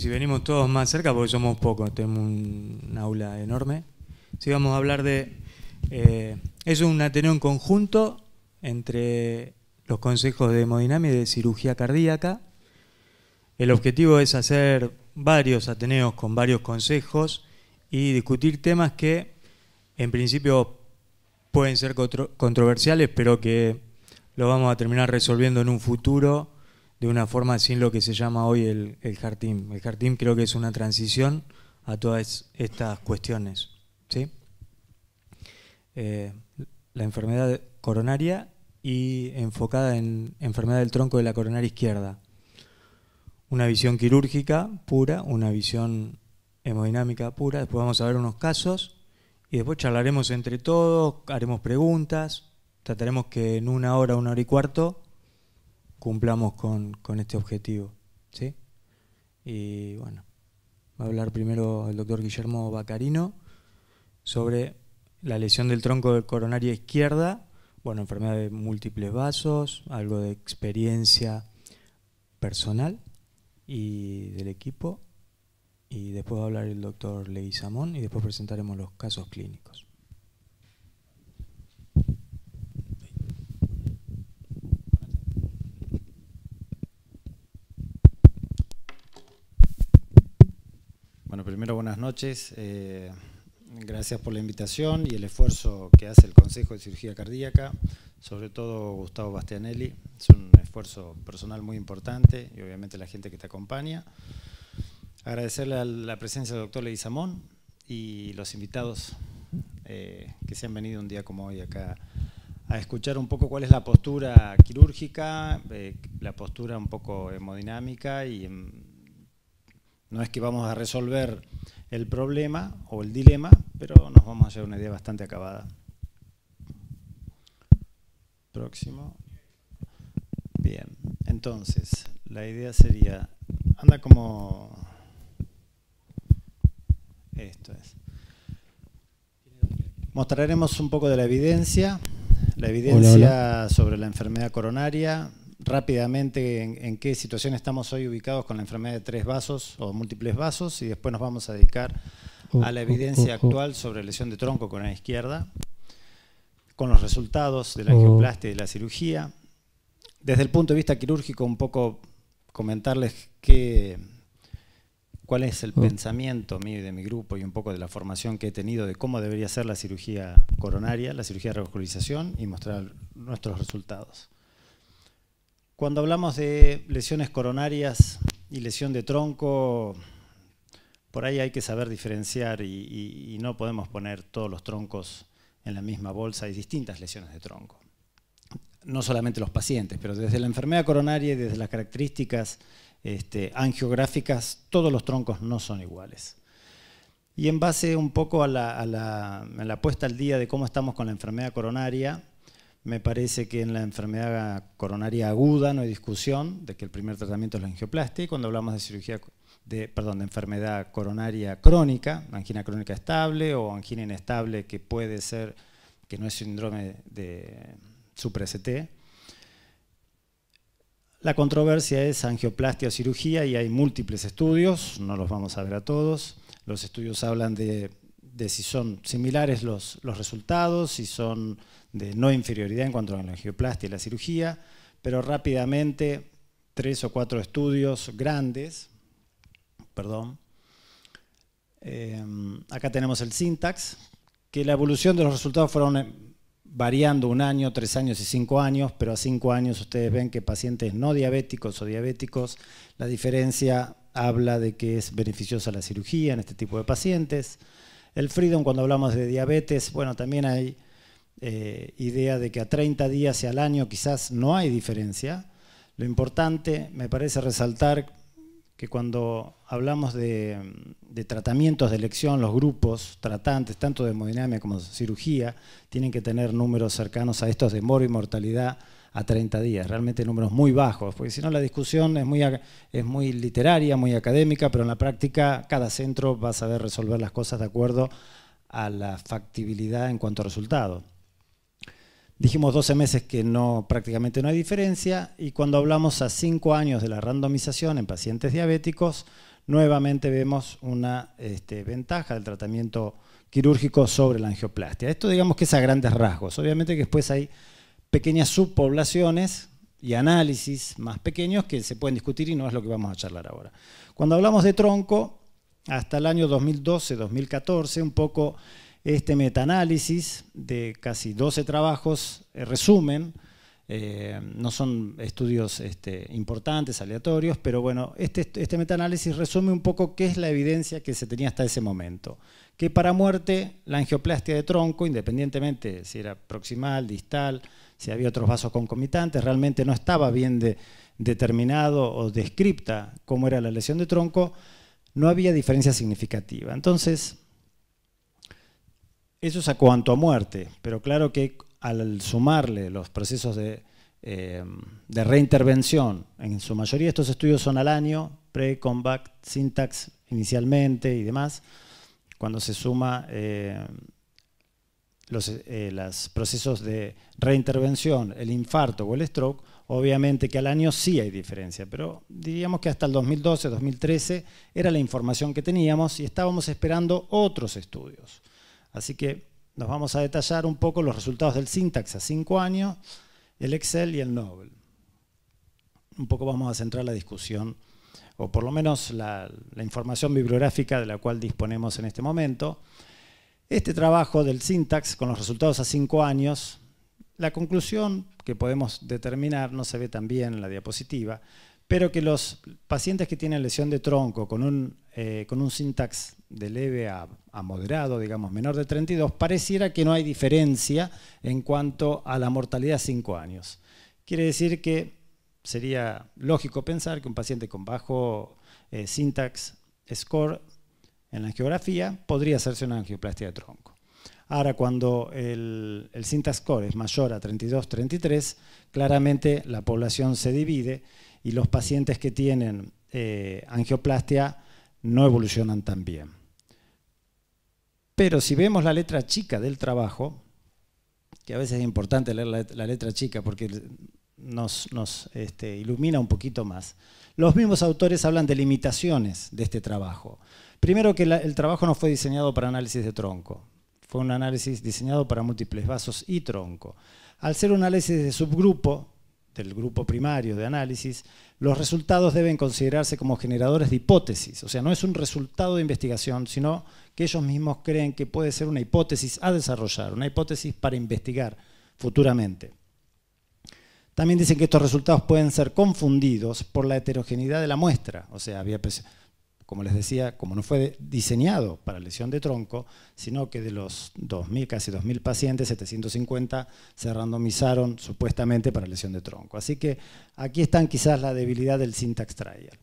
si venimos todos más cerca, porque somos pocos, tenemos un, aula enorme. Si vamos a hablar de... Eh, es un ateneo en conjunto entre los consejos de hemodinamia y de cirugía cardíaca. El objetivo es hacer varios ateneos con varios consejos y discutir temas que en principio pueden ser controversiales, pero que lo vamos a terminar resolviendo en un futuro de una forma sin lo que se llama hoy el, el El jardín creo que es una transición a todas estas cuestiones. ¿sí? Eh, la enfermedad coronaria y enfocada en enfermedad del tronco de la coronaria izquierda. Una visión quirúrgica pura, una visión hemodinámica pura. Después vamos a ver unos casos y después charlaremos entre todos, haremos preguntas, trataremos que en una hora, una hora y cuarto cumplamos con, con este objetivo. ¿sí? Y bueno, va a hablar primero el doctor Guillermo Bacarino sobre la lesión del tronco del coronaria izquierda, bueno, enfermedad de múltiples vasos, algo de experiencia personal y del equipo. Y después va a hablar el doctor Samón y después presentaremos los casos clínicos. Bueno, primero buenas noches. Eh, gracias por la invitación y el esfuerzo que hace el Consejo de Cirugía Cardíaca, sobre todo Gustavo Bastianelli. Es un esfuerzo personal muy importante y obviamente la gente que te acompaña. Agradecerle a la presencia del doctor samón y los invitados eh, que se han venido un día como hoy acá a escuchar un poco cuál es la postura quirúrgica, eh, la postura un poco hemodinámica y no es que vamos a resolver el problema o el dilema, pero nos vamos a hacer una idea bastante acabada. Próximo. Bien, entonces, la idea sería, anda como... Esto es. Mostraremos un poco de la evidencia, la evidencia sobre la enfermedad coronaria, rápidamente en, qué situación estamos hoy ubicados con la enfermedad de tres vasos o múltiples vasos y después nos vamos a dedicar a la evidencia actual sobre lesión de tronco con la izquierda, con los resultados de la angioplastia y de la cirugía. Desde el punto de vista quirúrgico, un poco comentarles cuál es el pensamiento mío y de mi grupo y un poco de la formación que he tenido de cómo debería ser la cirugía coronaria, la cirugía de revascularización y mostrar nuestros resultados. Cuando hablamos de lesiones coronarias y lesión de tronco, por ahí hay que saber diferenciar y, no podemos poner todos los troncos en la misma bolsa. Hay distintas lesiones de tronco. No solamente los pacientes, pero desde la enfermedad coronaria y desde las características este, angiográficas, todos los troncos no son iguales. Y en base un poco a la, a la puesta al día de cómo estamos con la enfermedad coronaria, me parece que en la enfermedad coronaria aguda no hay discusión de que el primer tratamiento es la angioplastia. cuando hablamos de cirugía, de, perdón, de enfermedad coronaria crónica, angina crónica estable o angina inestable que puede ser, que no es síndrome de super ST, la controversia es angioplastia o cirugía y hay múltiples estudios, no los vamos a ver a todos. Los estudios hablan de, si son similares los, los resultados, si son de no inferioridad en cuanto a la angioplastia y la cirugía, pero rápidamente tres o cuatro estudios grandes, perdón. Eh, acá tenemos el syntax, que la evolución de los resultados fueron eh, variando un año, tres años y cinco años, pero a cinco años ustedes ven que pacientes no diabéticos o diabéticos, la diferencia habla de que es beneficiosa la cirugía en este tipo de pacientes. El freedom, cuando hablamos de diabetes, bueno, también hay eh, idea de que a 30 días y al año quizás no hay diferencia. Lo importante, me parece resaltar que cuando hablamos de, tratamientos de elección, los grupos tratantes, tanto de hemodinamia como de cirugía, tienen que tener números cercanos a estos de moro y mortalidad a 30 días, realmente números muy bajos, porque si no la discusión es muy, es muy literaria, muy académica, pero en la práctica cada centro va a saber resolver las cosas de acuerdo a la factibilidad en cuanto a resultado. Dijimos 12 meses que no, prácticamente no hay diferencia y cuando hablamos a 5 años de la randomización en pacientes diabéticos, nuevamente vemos una este, ventaja del tratamiento quirúrgico sobre la angioplastia. Esto digamos que es a grandes rasgos. Obviamente que después hay pequeñas subpoblaciones y análisis más pequeños que se pueden discutir y no es lo que vamos a charlar ahora. Cuando hablamos de tronco, hasta el año 2012-2014, un poco este metaanálisis de casi 12 trabajos eh, resumen, eh, no son estudios este, importantes, aleatorios, pero bueno, este, este metaanálisis resume un poco qué es la evidencia que se tenía hasta ese momento. Que para muerte la angioplastia de tronco, independientemente si era proximal, distal, si había otros vasos concomitantes, realmente no estaba bien determinado o descripta cómo era la lesión de tronco, no había diferencia significativa. Entonces, eso es a cuanto a muerte, pero claro que al sumarle los procesos eh, de, reintervención, en su mayoría estos estudios son al año, pre-combat syntax inicialmente y demás, cuando se suma eh, los eh, procesos de reintervención, el infarto o el stroke, obviamente que al año sí hay diferencia, pero diríamos que hasta el 2012, 2013 era la información que teníamos y estábamos esperando otros estudios. Así que nos vamos a detallar un poco los resultados del Syntax a cinco años, el Excel y el Nobel. Un poco vamos a centrar la discusión, o por lo menos la, información bibliográfica de la cual disponemos en este momento. Este trabajo del Syntax con los resultados a cinco años, la conclusión que podemos determinar, no se ve tan bien en la diapositiva, pero que los pacientes que tienen lesión de tronco con un, eh, con un sintax de leve a, moderado, digamos menor de 32, pareciera que no hay diferencia en cuanto a la mortalidad a 5 años. Quiere decir que sería lógico pensar que un paciente con bajo eh, score en la angiografía podría hacerse una angioplastia de tronco. Ahora, cuando el, el score es mayor a 32-33, claramente la población se divide y los pacientes que tienen eh, angioplastia no evolucionan tan bien. Pero si vemos la letra chica del trabajo, que a veces es importante leer la, letra chica porque nos, este, ilumina un poquito más, los mismos autores hablan de limitaciones de este trabajo. Primero que el trabajo no fue diseñado para análisis de tronco, fue un análisis diseñado para múltiples vasos y tronco. Al ser un análisis de subgrupo, del grupo primario de análisis, los resultados deben considerarse como generadores de hipótesis. O sea, no es un resultado de investigación, sino que ellos mismos creen que puede ser una hipótesis a desarrollar, una hipótesis para investigar futuramente. También dicen que estos resultados pueden ser confundidos por la heterogeneidad de la muestra. O sea, había como les decía, como no fue diseñado para lesión de tronco, sino que de los 2000, casi 2.000 pacientes, 750 se randomizaron supuestamente para lesión de tronco. Así que aquí están quizás la debilidad del syntax trial.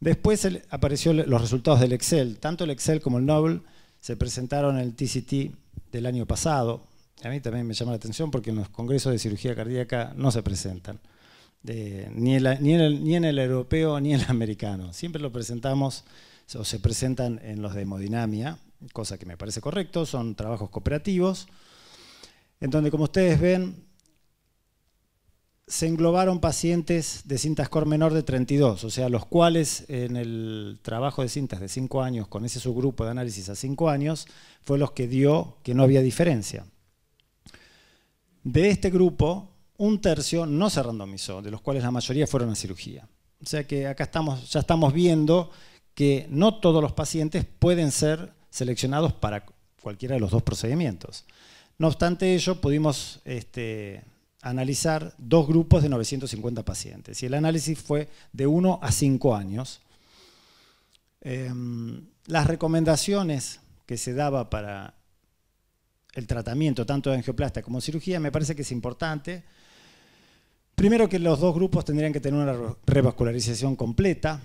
Después apareció los resultados del Excel. Tanto el Excel como el Nobel se presentaron en el TCT del año pasado. A mí también me llama la atención porque en los congresos de cirugía cardíaca no se presentan ni, en el, europeo ni en el americano. Siempre lo presentamos o se presentan en los de hemodinamia, cosa que me parece correcto, son trabajos cooperativos, en donde como ustedes ven, se englobaron pacientes de cintas core menor de 32, o sea, los cuales en el trabajo de cintas de 5 años, con ese subgrupo de análisis a 5 años, fue los que dio que no había diferencia. De este grupo, un tercio no se randomizó, de los cuales la mayoría fueron a cirugía. O sea que acá estamos, ya estamos viendo que no todos los pacientes pueden ser seleccionados para cualquiera de los dos procedimientos. No obstante ello, pudimos este, analizar dos grupos de 950 pacientes y el análisis fue de 1 a 5 años. Em, las recomendaciones que se daba para el tratamiento tanto de angioplastia como cirugía me parece que es importante Primero que los dos grupos tendrían que tener una revascularización completa,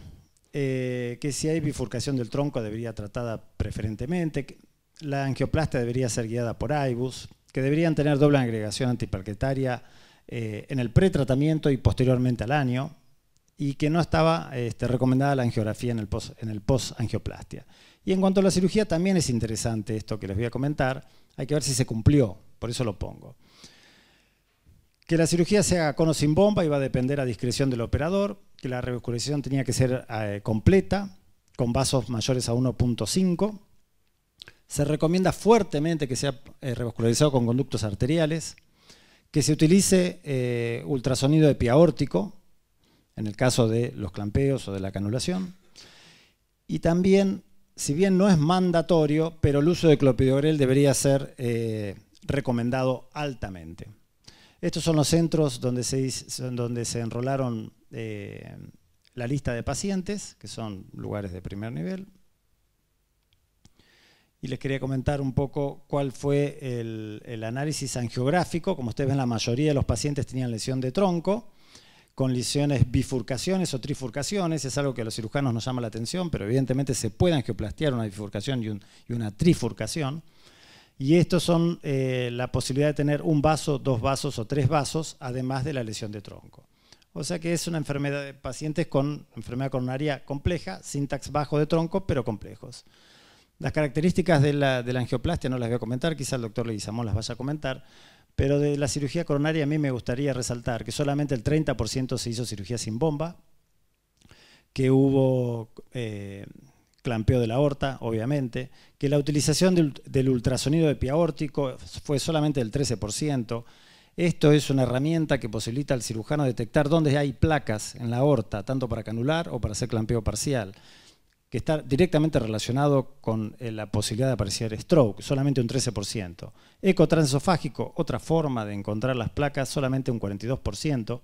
eh, que si hay bifurcación del tronco debería tratada preferentemente, la angioplastia debería ser guiada por Ibus, que deberían tener doble agregación antiparquetaria eh, en el pretratamiento y posteriormente al año, y que no estaba este, recomendada la angiografía en el, postangioplastia. en el post-angioplastia. Y en cuanto a la cirugía, también es interesante esto que les voy a comentar. Hay que ver si se cumplió, por eso lo pongo que la cirugía se haga con o sin bomba iba a depender a discreción del operador, que la revascularización tenía que ser ah, eh, completa, con vasos mayores a 1.5. Se recomienda fuertemente que sea eh, revascularizado con conductos arteriales, que se utilice eh, ultrasonido epiaórtico, en el caso de los clampeos o de la canulación. Y también, si bien no es mandatorio, pero el uso de clopidogrel debería ser recomendado altamente. Estos son los centros donde se, enrolaron eh, la lista de pacientes, que son lugares de primer nivel. Y les quería comentar un poco cuál fue el, análisis angiográfico. Como ustedes ven, la mayoría de los pacientes tenían lesión de tronco con lesiones bifurcaciones o trifurcaciones, es algo que a los cirujanos nos llama la atención, pero evidentemente se puede angioplastear una bifurcación y una trifurcación. Y estos son eh, la posibilidad de tener un vaso, dos vasos o tres vasos, además de la lesión de tronco. O sea que es una enfermedad de pacientes con enfermedad coronaria compleja, sintax bajo de tronco, pero complejos. Las características de la, angioplastia no las voy a comentar, quizá el doctor Leguizamón las vaya a comentar, pero de la cirugía coronaria a mí me gustaría resaltar que solamente el 30% se hizo cirugía sin bomba, que hubo eh, clampeo de la aorta, obviamente, que la utilización del, ultrasonido epiaórtico fue solamente del 13%. Esto es una herramienta que posibilita al cirujano detectar dónde hay placas en la aorta, tanto para canular o para hacer clampeo parcial, que está directamente relacionado con eh, la posibilidad de aparecer stroke, solamente un 13%. Eco otra forma de encontrar las placas, solamente un 42%.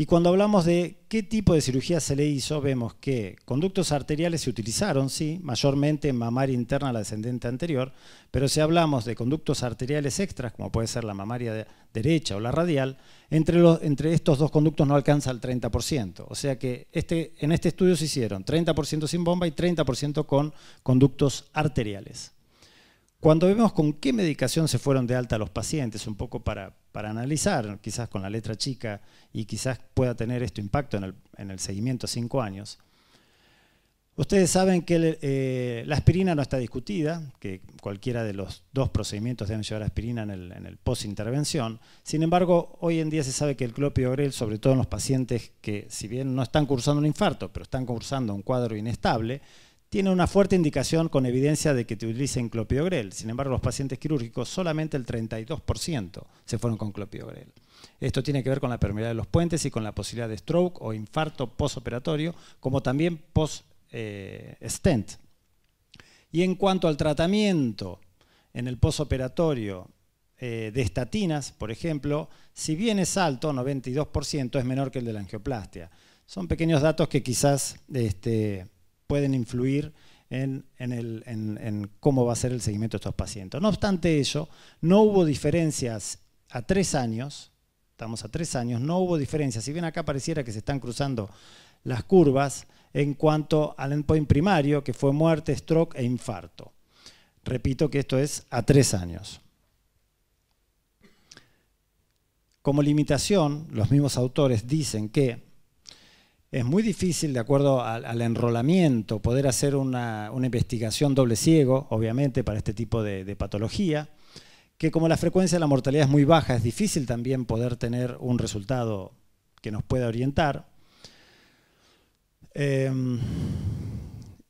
Y cuando hablamos de qué tipo de cirugía se le hizo, vemos que conductos arteriales se utilizaron, sí, mayormente en mamaria interna la descendente anterior, pero si hablamos de conductos arteriales extras, como puede ser la mamaria derecha o la radial, entre, entre estos dos conductos no alcanza el 30%. O sea que este, en este estudio se hicieron 30% sin bomba y 30% con conductos arteriales. Cuando vemos con qué medicación se fueron de alta los pacientes, un poco para, para analizar, quizás con la letra chica, y quizás pueda tener esto impacto en el, en el seguimiento cinco años. Ustedes saben que eh, la aspirina no está discutida, que cualquiera de los dos procedimientos deben llevar aspirina en el, en el post-intervención. Sin embargo, hoy en día se sabe que el clopidogrel, sobre todo en los pacientes que, si bien no están cursando un infarto, pero están cursando un cuadro inestable, tiene una fuerte indicación con evidencia de que te utilicen clopidogrel. Sin embargo, los pacientes quirúrgicos solamente el 32% se fueron con clopidogrel. Esto tiene que ver con la permeabilidad de los puentes y con la posibilidad de stroke o infarto posoperatorio, como también post-stent. y en cuanto al tratamiento en el posoperatorio eh, de estatinas, por ejemplo, si bien es alto, 92%, es menor que el de la angioplastia. Son pequeños datos que quizás este, pueden influir en, cómo va a ser el seguimiento de estos pacientes. No obstante ello, no hubo diferencias a tres años, estamos a tres años, no hubo diferencias, si bien acá pareciera que se están cruzando las curvas en cuanto al endpoint primario, que fue muerte, stroke e infarto. Repito que esto es a tres años. Como limitación, los mismos autores dicen que es muy difícil, de acuerdo al, enrolamiento, poder hacer una, investigación doble ciego, obviamente, para este tipo de, patología, que como la frecuencia de la mortalidad es muy baja, es difícil también poder tener un resultado que nos pueda orientar. Em,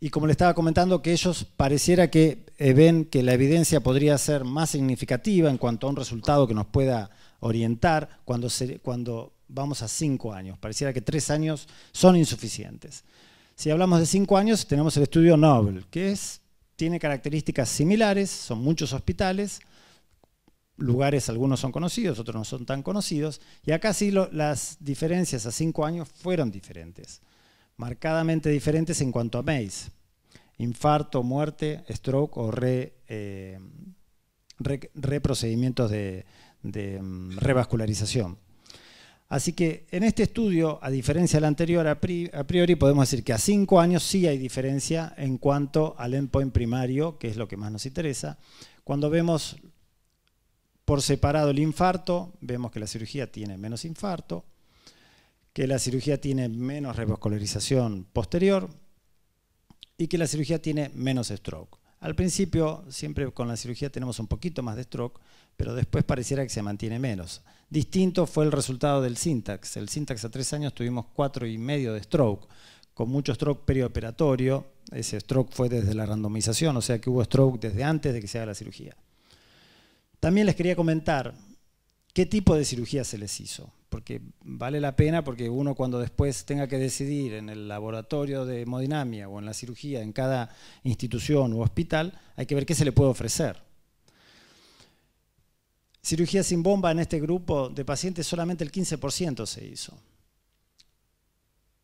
y como le estaba comentando, que ellos pareciera que eh, ven que la evidencia podría ser más significativa en cuanto a un resultado que nos pueda orientar cuando, se, cuando vamos a cinco años. Pareciera que tres años son insuficientes. Si hablamos de cinco años, tenemos el estudio Nobel, que es, tiene características similares, son muchos hospitales, lugares algunos son conocidos, otros no son tan conocidos, y acá sí las diferencias a cinco años fueron diferentes, marcadamente diferentes en cuanto a MACE, infarto, muerte, stroke o re, eh, reprocedimientos de, mm, revascularización. Así que en este estudio, a diferencia del anterior, a, priori podemos decir que a cinco años sí hay diferencia en cuanto al endpoint primario, que es lo que más nos interesa. Cuando vemos por separado el infarto, vemos que la cirugía tiene menos infarto, que la cirugía tiene menos revascularización posterior y que la cirugía tiene menos stroke. Al principio, siempre con la cirugía tenemos un poquito más de stroke, pero después pareciera que se mantiene menos. Distinto fue el resultado del Syntax. El Syntax a tres años tuvimos cuatro y medio de stroke, con mucho stroke perioperatorio. Ese stroke fue desde la randomización, o sea que hubo stroke desde antes de que se haga la cirugía. También les quería comentar qué tipo de cirugía se les hizo, porque vale la pena porque uno cuando después tenga que decidir en el laboratorio de hemodinamia o en la cirugía en cada institución u hospital, hay que ver qué se le puede ofrecer Cirugía sin bomba en este grupo de pacientes solamente el 15% se hizo.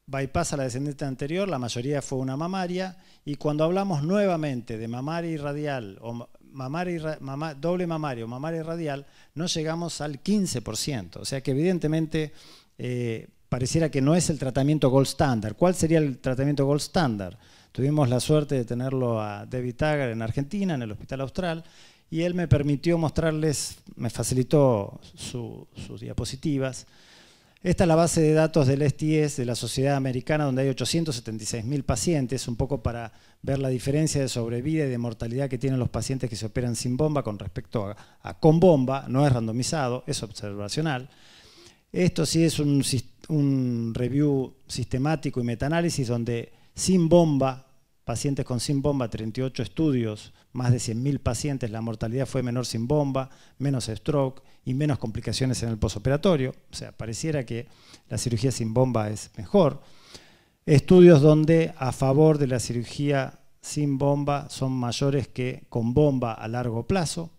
Bypass a la descendente anterior, la mayoría fue una mamaria, y cuando hablamos nuevamente de mamaria irradial, radial, o doble mamaria o mamaria radial, no llegamos al 15%. O sea que evidentemente eh, pareciera que no es el tratamiento gold standard. ¿Cuál sería el tratamiento gold standard? Tuvimos la suerte de tenerlo a David en Argentina, en el Hospital Austral, y él me permitió mostrarles, me facilitó sus diapositivas. Esta es la base de datos del STS de la Sociedad Americana, donde hay 876.000 pacientes, un poco para ver la diferencia de sobrevida y de mortalidad que tienen los pacientes que se operan sin bomba con respecto a, con bomba, no es randomizado, es observacional. Esto sí es un, un review sistemático y metaanálisis donde sin bomba pacientes con sin bomba, 38 estudios, más de 100.000 pacientes, la mortalidad fue menor sin bomba, menos stroke y menos complicaciones en el posoperatorio. O sea, pareciera que la cirugía sin bomba es mejor. Estudios donde a favor de la cirugía sin bomba son mayores que con bomba a largo plazo.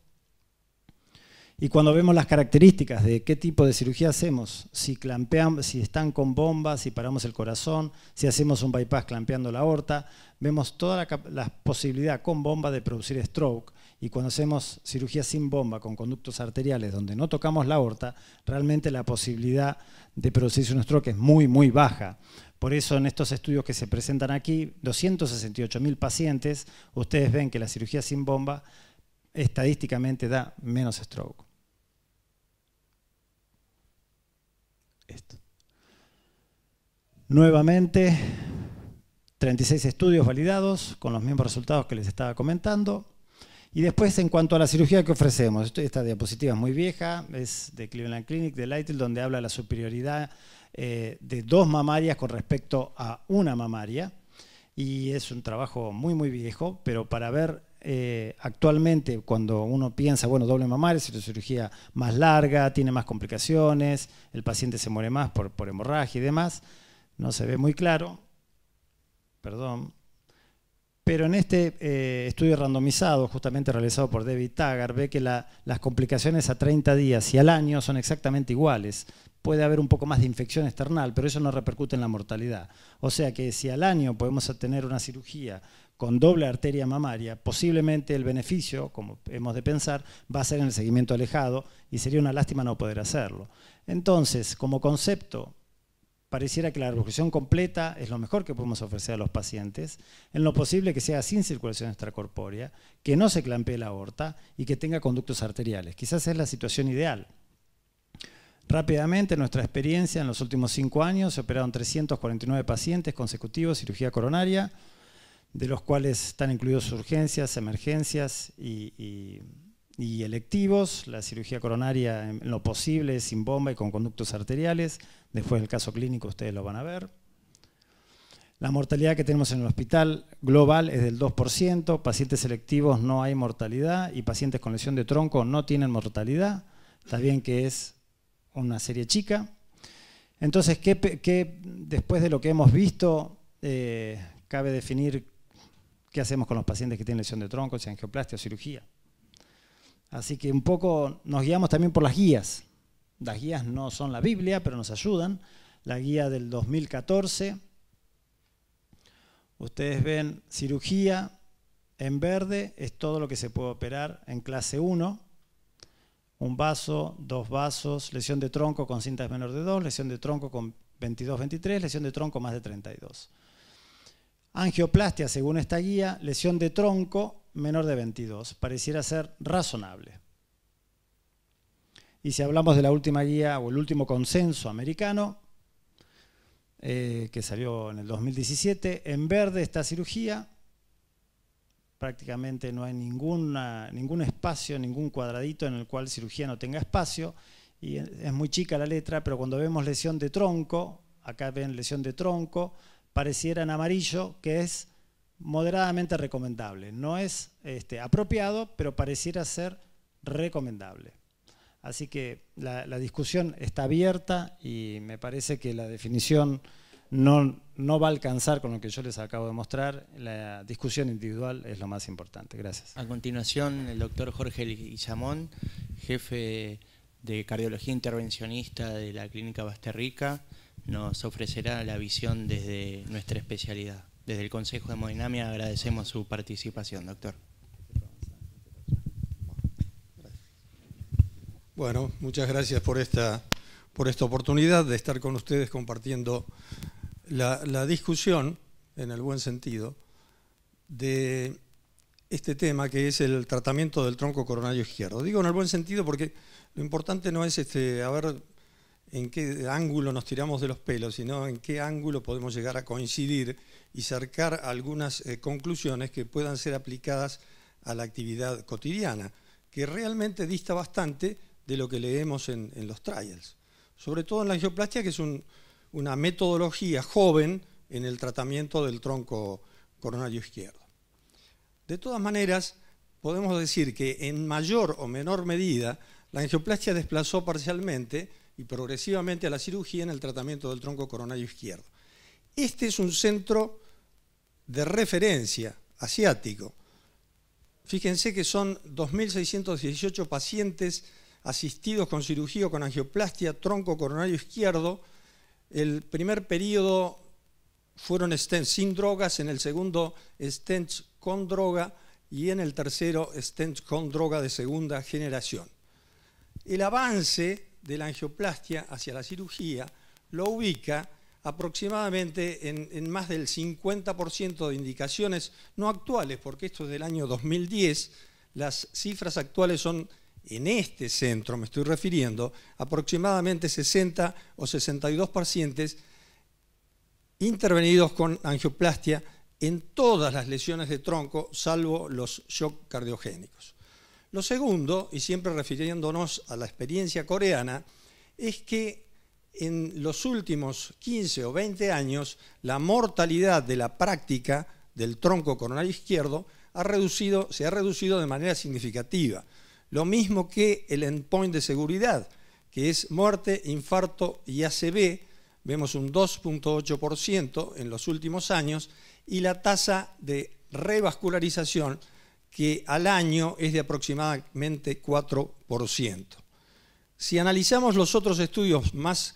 Y cuando vemos las características de qué tipo de cirugía hacemos, si clampeamos, si están con bombas, si paramos el corazón, si hacemos un bypass clampeando la aorta, vemos toda la, la posibilidad con bomba de producir stroke. Y cuando hacemos cirugía sin bomba, con conductos arteriales, donde no tocamos la aorta, realmente la posibilidad de producirse un stroke es muy, muy baja. Por eso en estos estudios que se presentan aquí, 268.000 pacientes, ustedes ven que la cirugía sin bomba estadísticamente da menos stroke. Nuevamente, 36 estudios validados con los mismos resultados que les estaba comentando. Y después, en cuanto a la cirugía que ofrecemos, esta diapositiva es muy vieja, es de Cleveland Clinic, de Lytle, donde habla de la superioridad eh, de dos mamarias con respecto a una mamaria. Y es un trabajo muy, muy viejo, pero para ver eh, actualmente cuando uno piensa, bueno, doble mamaria es una cirugía más larga, tiene más complicaciones, el paciente se muere más por hemorragia y demás no se ve muy claro, perdón, pero en este eh, estudio randomizado, justamente realizado por David Taggart, ve que las complicaciones a 30 días y al año son exactamente iguales. Puede haber un poco más de infección external, pero eso no repercute en la mortalidad. O sea que si al año podemos tener una cirugía con doble arteria mamaria, posiblemente el beneficio, como hemos de pensar, va a ser en el seguimiento alejado y sería una lástima no poder hacerlo. Entonces, como concepto, Pareciera que la revascularización completa es lo mejor que podemos ofrecer a los pacientes, en lo posible que sea sin circulación extracorpórea, que no se clampee la aorta y que tenga conductos arteriales. Quizás es la situación ideal. Rápidamente, nuestra experiencia en los últimos cinco años se operaron 349 pacientes consecutivos cirugía coronaria, de los cuales están incluidos urgencias, emergencias y y electivos, la cirugía coronaria en lo posible, sin bomba y con conductos arteriales. Después el caso clínico ustedes lo van a ver. La mortalidad que tenemos en el hospital global es del 2%, pacientes selectivos no hay mortalidad y pacientes con lesión de tronco no tienen mortalidad. Está bien que es una serie chica. Entonces, después de lo que hemos visto, eh, cabe definir qué hacemos con los pacientes que tienen lesión de tronco, si angioplastia o cirugía? Así que un poco nos guiamos también por las guías. Las guías no son la Biblia, pero nos ayudan. La guía del 2014. Ustedes ven cirugía en verde, es todo lo que se puede operar en clase 1. Un vaso, dos vasos, lesión de tronco con cintas menor de 2, lesión de tronco con 22, 23, lesión de tronco más de 32. Angioplastia, según esta guía, lesión de tronco menor de 22 pareciera ser razonable. Y si hablamos de la última guía o el último consenso americano, eh, que salió en el 2017, en verde esta cirugía, prácticamente no hay ninguna, ningún espacio, ningún cuadradito en el cual cirugía no tenga espacio, y es muy chica la letra, pero cuando vemos lesión de tronco, acá ven lesión de tronco, pareciera en amarillo que es moderadamente recomendable. No es este, apropiado, pero pareciera ser recomendable. Así que la, discusión está abierta y me parece que la definición no, no va a alcanzar con lo que yo les acabo de mostrar. La discusión individual es lo más importante. Gracias. A continuación, el doctor Jorge Guillamón, jefe de cardiología intervencionista de la Clínica Basterrica, nos ofrecerá la visión desde nuestra especialidad. Desde el Consejo de Hemodinamia agradecemos su participación, doctor. Bueno, muchas gracias por esta, por esta oportunidad de estar con ustedes compartiendo la, la discusión, en el buen sentido, de este tema que es el tratamiento del tronco coronario izquierdo. Digo en el buen sentido porque lo importante no es este, a ver en qué ángulo nos tiramos de los pelos, sino en qué ángulo podemos llegar a coincidir y cercar algunas eh, conclusiones que puedan ser aplicadas a la actividad cotidiana, que realmente dista bastante de lo que leemos en, los trials. Sobre todo en la angioplastia, que es una metodología joven en el tratamiento del tronco coronario izquierdo. De todas maneras, podemos decir que en mayor o menor medida, la angioplastia desplazó parcialmente y progresivamente a la cirugía en el tratamiento del tronco coronario izquierdo. Este es un centro de referencia asiático. Fíjense que son 2.618 pacientes asistidos con cirugía con angioplastia, tronco coronario izquierdo. El primer periodo fueron stents sin drogas, en el segundo stents con droga y en el tercero stents con droga de segunda generación. El avance de la angioplastia hacia la cirugía lo ubica aproximadamente en, más del 50% de indicaciones no actuales, porque esto es del año 2010, las cifras actuales son en este centro, me estoy refiriendo, aproximadamente 60 o 62 pacientes intervenidos con angioplastia en todas las lesiones de tronco, salvo los shock cardiogénicos. Lo segundo, y siempre refiriéndonos a la experiencia coreana, es que en los últimos 15 o 20 años la mortalidad de la práctica del tronco coronario izquierdo se ha reducido de manera significativa. Lo mismo que el endpoint de seguridad, que es muerte, infarto y ACV, vemos un 2.8% en los últimos años, y la tasa de revascularización, que al año es de aproximadamente 4%. Si analizamos los otros estudios más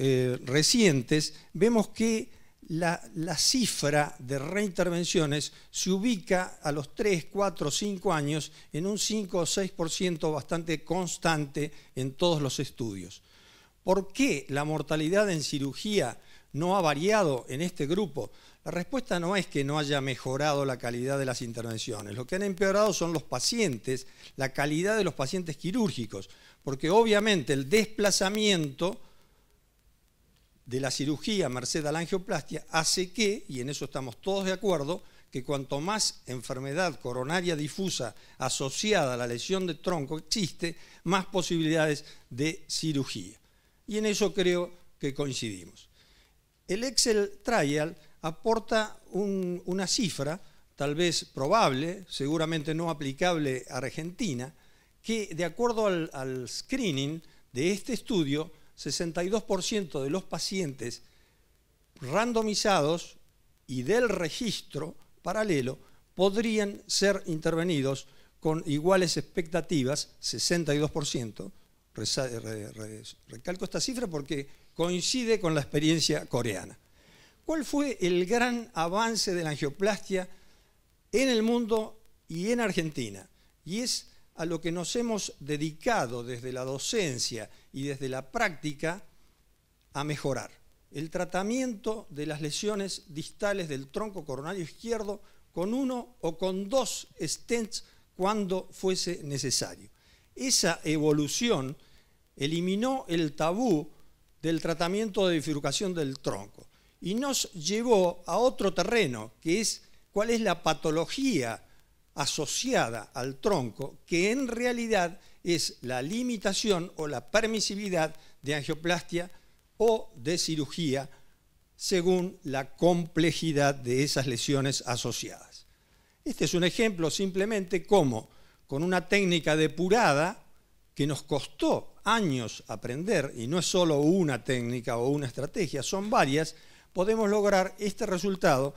eh, recientes, vemos que la, la, cifra de reintervenciones se ubica a los 3, 4, 5 años en un 5 o 6% bastante constante en todos los estudios. ¿Por qué la mortalidad en cirugía no ha variado en este grupo? La respuesta no es que no haya mejorado la calidad de las intervenciones. Lo que han empeorado son los pacientes, la calidad de los pacientes quirúrgicos, porque obviamente el desplazamiento de la cirugía merced a la angioplastia hace que, y en eso estamos todos de acuerdo, que cuanto más enfermedad coronaria difusa asociada a la lesión de tronco existe, más posibilidades de cirugía. Y en eso creo que coincidimos. El Excel Trial aporta una cifra, tal vez probable, seguramente no aplicable a Argentina, que de acuerdo al screening de este estudio 62% de los pacientes randomizados y del registro paralelo podrían ser intervenidos con iguales expectativas, 62%. Recalco esta cifra porque coincide con la experiencia coreana. ¿Cuál fue el gran avance de la angioplastia en el mundo y en Argentina? Y es a lo que nos hemos dedicado desde la docencia y desde la práctica a mejorar. El tratamiento de las lesiones distales del tronco coronario izquierdo con uno o con dos stents cuando fuese necesario. Esa evolución eliminó el tabú del tratamiento de bifurcación del tronco y nos llevó a otro terreno, que es cuál es la patología asociada al tronco, que en realidad es la limitación o la permisividad de angioplastia o de cirugía según la complejidad de esas lesiones asociadas. Este es un ejemplo simplemente cómo con una técnica depurada que nos costó años aprender, y no es solo una técnica o una estrategia, son varias, podemos lograr este resultado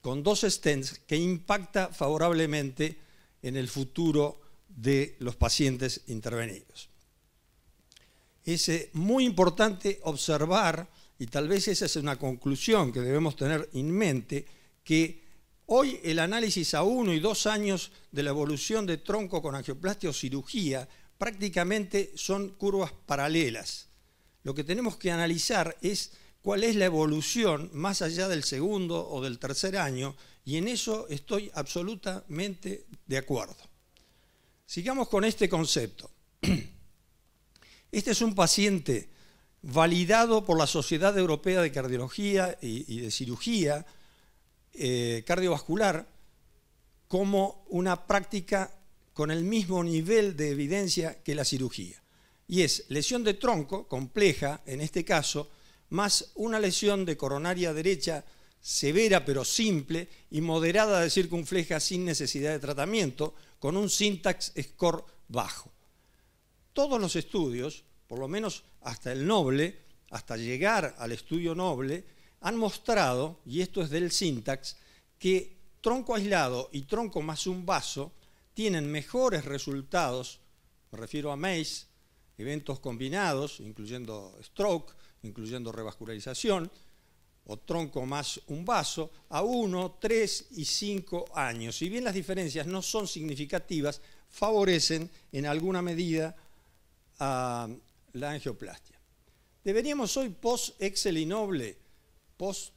con dos stents que impacta favorablemente en el futuro de los pacientes intervenidos. Es eh, muy importante observar, y tal vez esa es una conclusión que debemos tener en mente, que hoy el análisis a uno y dos años de la evolución de tronco con angioplastia o cirugía prácticamente son curvas paralelas. Lo que tenemos que analizar es cuál es la evolución más allá del segundo o del tercer año, y en eso estoy absolutamente de acuerdo. Sigamos con este concepto. Este es un paciente validado por la Sociedad Europea de Cardiología y, de Cirugía eh, Cardiovascular como una práctica con el mismo nivel de evidencia que la cirugía. Y es lesión de tronco compleja, en este caso, más una lesión de coronaria derecha severa pero simple y moderada de circunfleja sin necesidad de tratamiento, con un syntax score bajo. Todos los estudios, por lo menos hasta el noble, hasta llegar al estudio noble, han mostrado, y esto es del syntax, que tronco aislado y tronco más un vaso tienen mejores resultados, me refiero a MACE, eventos combinados, incluyendo stroke, incluyendo revascularización, o tronco más un vaso, a 1, 3 y 5 años. Si bien las diferencias no son significativas, favorecen en alguna medida a la angioplastia. Deberíamos hoy, post Excel y Noble, post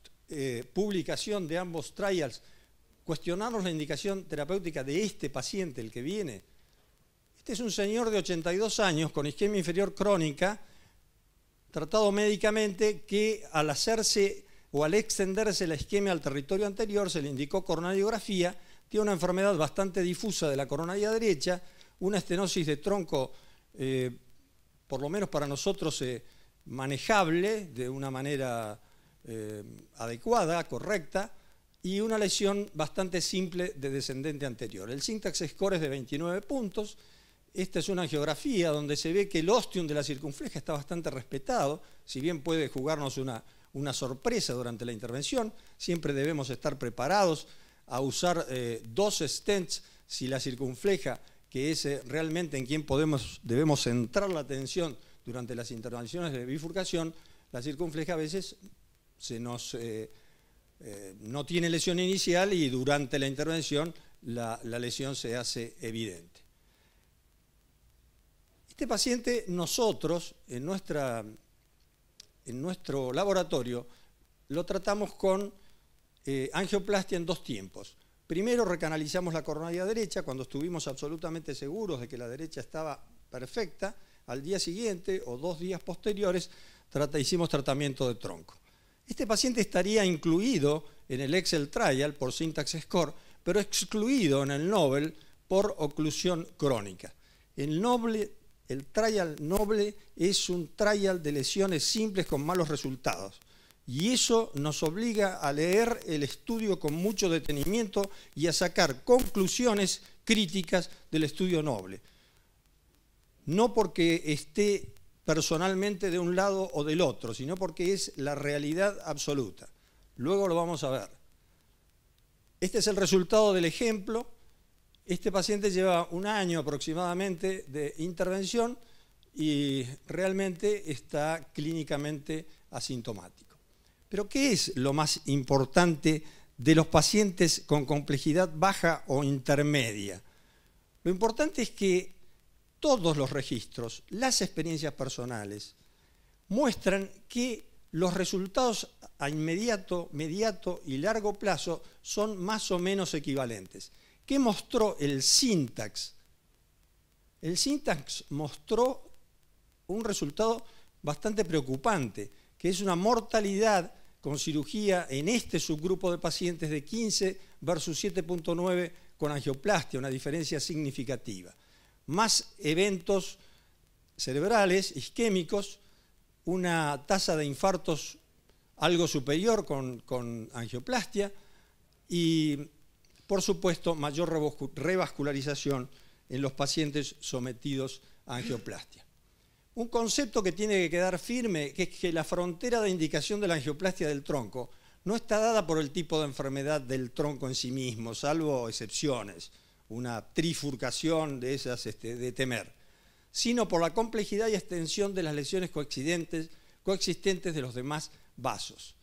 publicación de ambos trials, cuestionarnos la indicación terapéutica de este paciente, el que viene. Este es un señor de 82 años con isquemia inferior crónica, tratado médicamente que al hacerse o al extenderse la isquemia al territorio anterior, se le indicó coronadiografía, tiene una enfermedad bastante difusa de la coronaria derecha, una estenosis de tronco, eh, por lo menos para nosotros, eh, manejable de una manera eh, adecuada, correcta, y una lesión bastante simple de descendente anterior. El Syntax Score es de 29 puntos, esta es una geografía donde se ve que el ostium de la circunfleja está bastante respetado, si bien puede jugarnos una, una sorpresa durante la intervención, siempre debemos estar preparados a usar eh, dos stents si la circunfleja, que es eh, realmente en quien podemos, debemos centrar la atención durante las intervenciones de bifurcación, la circunfleja a veces eh, no tiene lesión inicial y durante la intervención la lesión se hace evidente. Este paciente, nosotros, en, nuestra, en nuestro laboratorio, lo tratamos con eh, angioplastia en dos tiempos. Primero recanalizamos la coronaria derecha cuando estuvimos absolutamente seguros de que la derecha estaba perfecta. Al día siguiente o dos días posteriores hicimos tratamiento de tronco. Este paciente estaría incluido en el Excel Trial por Syntax Score, pero excluido en el Nobel por oclusión crónica. El Nobel el trial noble es un trial de lesiones simples con malos resultados. Y eso nos obliga a leer el estudio con mucho detenimiento y a sacar conclusiones críticas del estudio noble. No porque esté personalmente de un lado o del otro, sino porque es la realidad absoluta. Luego lo vamos a ver. Este es el resultado del ejemplo este paciente lleva un año aproximadamente de intervención y realmente está clínicamente asintomático. Pero ¿qué es lo más importante de los pacientes con complejidad baja o intermedia? Lo importante es que todos los registros, las experiencias personales, muestran que los resultados a inmediato, mediato y largo plazo son más o menos equivalentes. ¿Qué mostró el syntax? El syntax mostró un resultado bastante preocupante, que es una mortalidad con cirugía en este subgrupo de pacientes de 15 versus 7.9 con angioplastia, una diferencia significativa. Más eventos cerebrales, isquémicos, una tasa de infartos algo superior con, con angioplastia y por supuesto, mayor revascularización en los pacientes sometidos a angioplastia. Un concepto que tiene que quedar firme que es que la frontera de indicación de la angioplastia del tronco no está dada por el tipo de enfermedad del tronco en sí mismo, salvo excepciones, una trifurcación de esas este, de temer, sino por la complejidad y extensión de las lesiones coexistentes, de los demás vasos.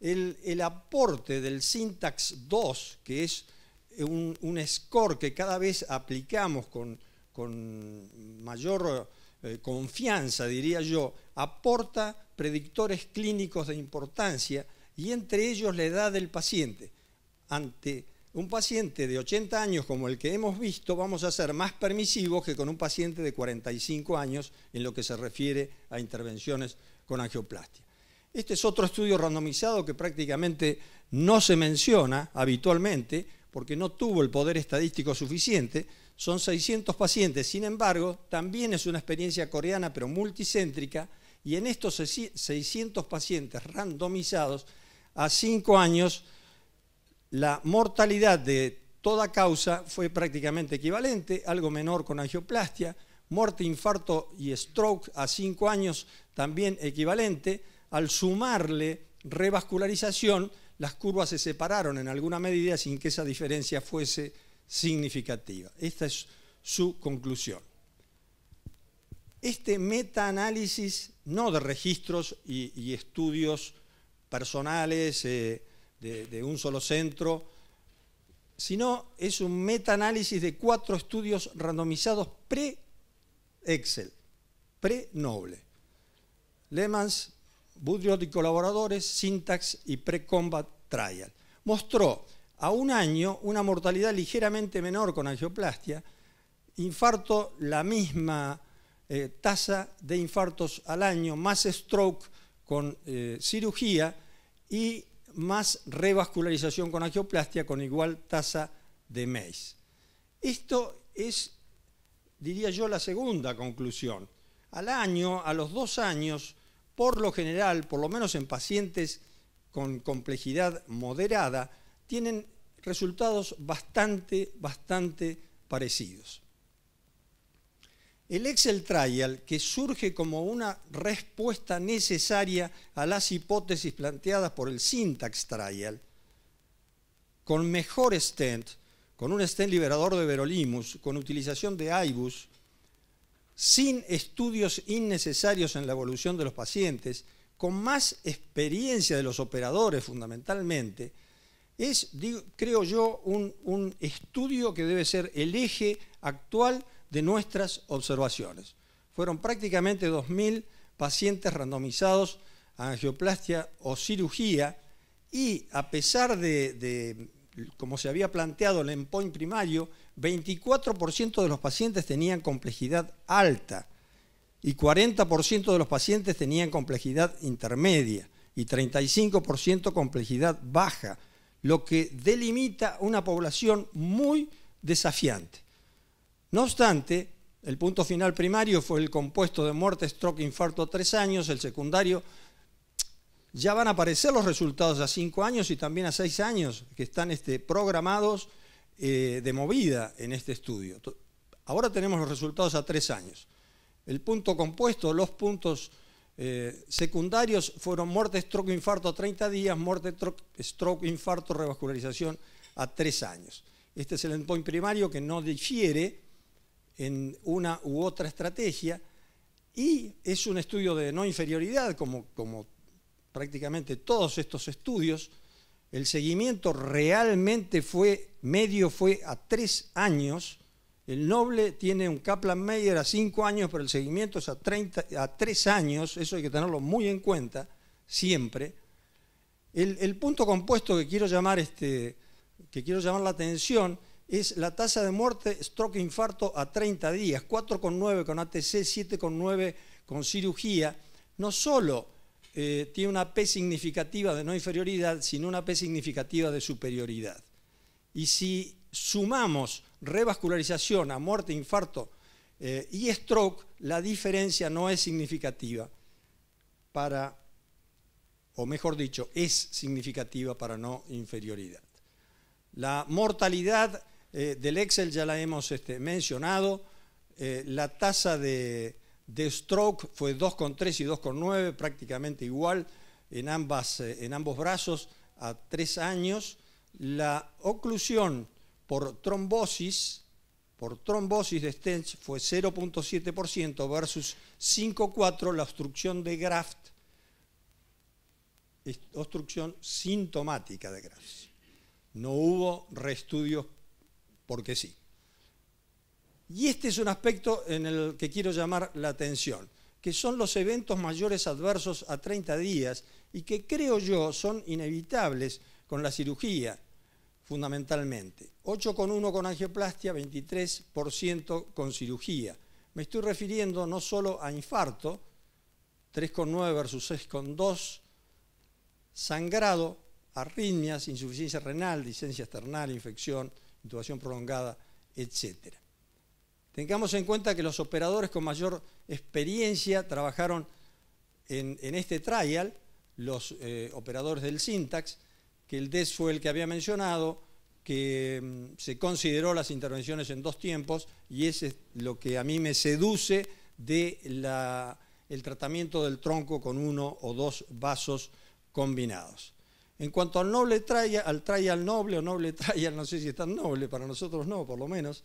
El, el aporte del syntax 2, que es un, score que cada vez aplicamos con, mayor eh, confianza, diría yo, aporta predictores clínicos de importancia y entre ellos la edad del paciente. Ante un paciente de 80 años como el que hemos visto, vamos a ser más permisivos que con un paciente de 45 años en lo que se refiere a intervenciones con angioplastia. Este es otro estudio randomizado que prácticamente no se menciona habitualmente, porque no tuvo el poder estadístico suficiente, son 600 pacientes. Sin embargo, también es una experiencia coreana, pero multicéntrica, y en estos 600 pacientes randomizados, a 5 años, la mortalidad de toda causa fue prácticamente equivalente, algo menor con angioplastia, muerte, infarto y stroke a 5 años también equivalente, al sumarle revascularización, las curvas se separaron en alguna medida sin que esa diferencia fuese significativa. Esta es su conclusión. Este metaanálisis, no de registros y, estudios personales eh, de, un solo centro, sino es un metaanálisis de cuatro estudios randomizados pre-Excel, pre-Noble. Lemans, Budriot y colaboradores, Syntax y Pre-Combat Trial. Mostró a un año una mortalidad ligeramente menor con angioplastia, infarto la misma eh, tasa de infartos al año, más stroke con eh, cirugía y más revascularización con angioplastia con igual tasa de MEIS. Esto es, diría yo, la segunda conclusión. Al año, a los dos años, por lo general, por lo menos en pacientes con complejidad moderada, tienen resultados bastante, bastante parecidos. El Excel Trial, que surge como una respuesta necesaria a las hipótesis planteadas por el Syntax Trial, con mejor stent, con un stent liberador de Verolimus, con utilización de IBUS, sin estudios innecesarios en la evolución de los pacientes, con más experiencia de los operadores fundamentalmente, es, creo yo, un, estudio que debe ser el eje actual de nuestras observaciones. Fueron prácticamente 2.000 pacientes randomizados a angioplastia o cirugía y a pesar de, de como se había planteado el endpoint primario, 24% de los pacientes tenían complejidad alta y 40% de los pacientes tenían complejidad intermedia y 35% complejidad baja, lo que delimita una población muy desafiante. No obstante, el punto final primario fue el compuesto de muerte, stroke, infarto a tres años, el secundario ya van a aparecer los resultados a cinco años y también a seis años que están este, programados eh, de movida en este estudio. Ahora tenemos los resultados a tres años. El punto compuesto, los puntos eh, secundarios fueron muerte, stroke, infarto a 30 días, muerte, stroke, infarto, revascularización a tres años. Este es el endpoint primario que no difiere en una u otra estrategia y es un estudio de no inferioridad, como prácticamente todos estos estudios, el seguimiento realmente fue, medio fue a tres años. El noble tiene un Kaplan Meyer a cinco años, pero el seguimiento es a, a tres años. Eso hay que tenerlo muy en cuenta siempre. El, punto compuesto que quiero llamar este, que quiero llamar la atención es la tasa de muerte stroke infarto a 30 días, 4,9 con ATC, 7,9 con cirugía. No solo eh, tiene una P significativa de no inferioridad, sino una P significativa de superioridad. Y si sumamos revascularización a muerte, infarto eh, y stroke, la diferencia no es significativa para, o mejor dicho, es significativa para no inferioridad. La mortalidad eh, del Excel ya la hemos este, mencionado, la tasa de de Stroke fue 2,3 y 2,9, prácticamente igual en, ambas, eh, en ambos brazos a tres años. La oclusión por trombosis, por trombosis de Stench fue 0.7% versus 5.4% la obstrucción de graft, obstrucción sintomática de graft. No hubo reestudios porque sí. Y este es un aspecto en el que quiero llamar la atención, que son los eventos mayores adversos a 30 días y que creo yo son inevitables con la cirugía, fundamentalmente. 8,1 con angioplastia, 23% con cirugía. Me estoy refiriendo no solo a infarto, 3,9 versus 6,2, sangrado, arritmias, insuficiencia renal, disencia external, infección, intubación prolongada, etcétera. Tengamos en cuenta que los operadores con mayor experiencia trabajaron en, este trial, los eh, operadores del syntax, que el DES fue el que había mencionado, que mm, se consideró las intervenciones en dos tiempos y ese es lo que a mí me seduce de tratamiento del tronco con uno o dos vasos combinados. En cuanto al noble trial, al trial noble o noble trial, no sé si es tan noble, para nosotros no, por lo menos,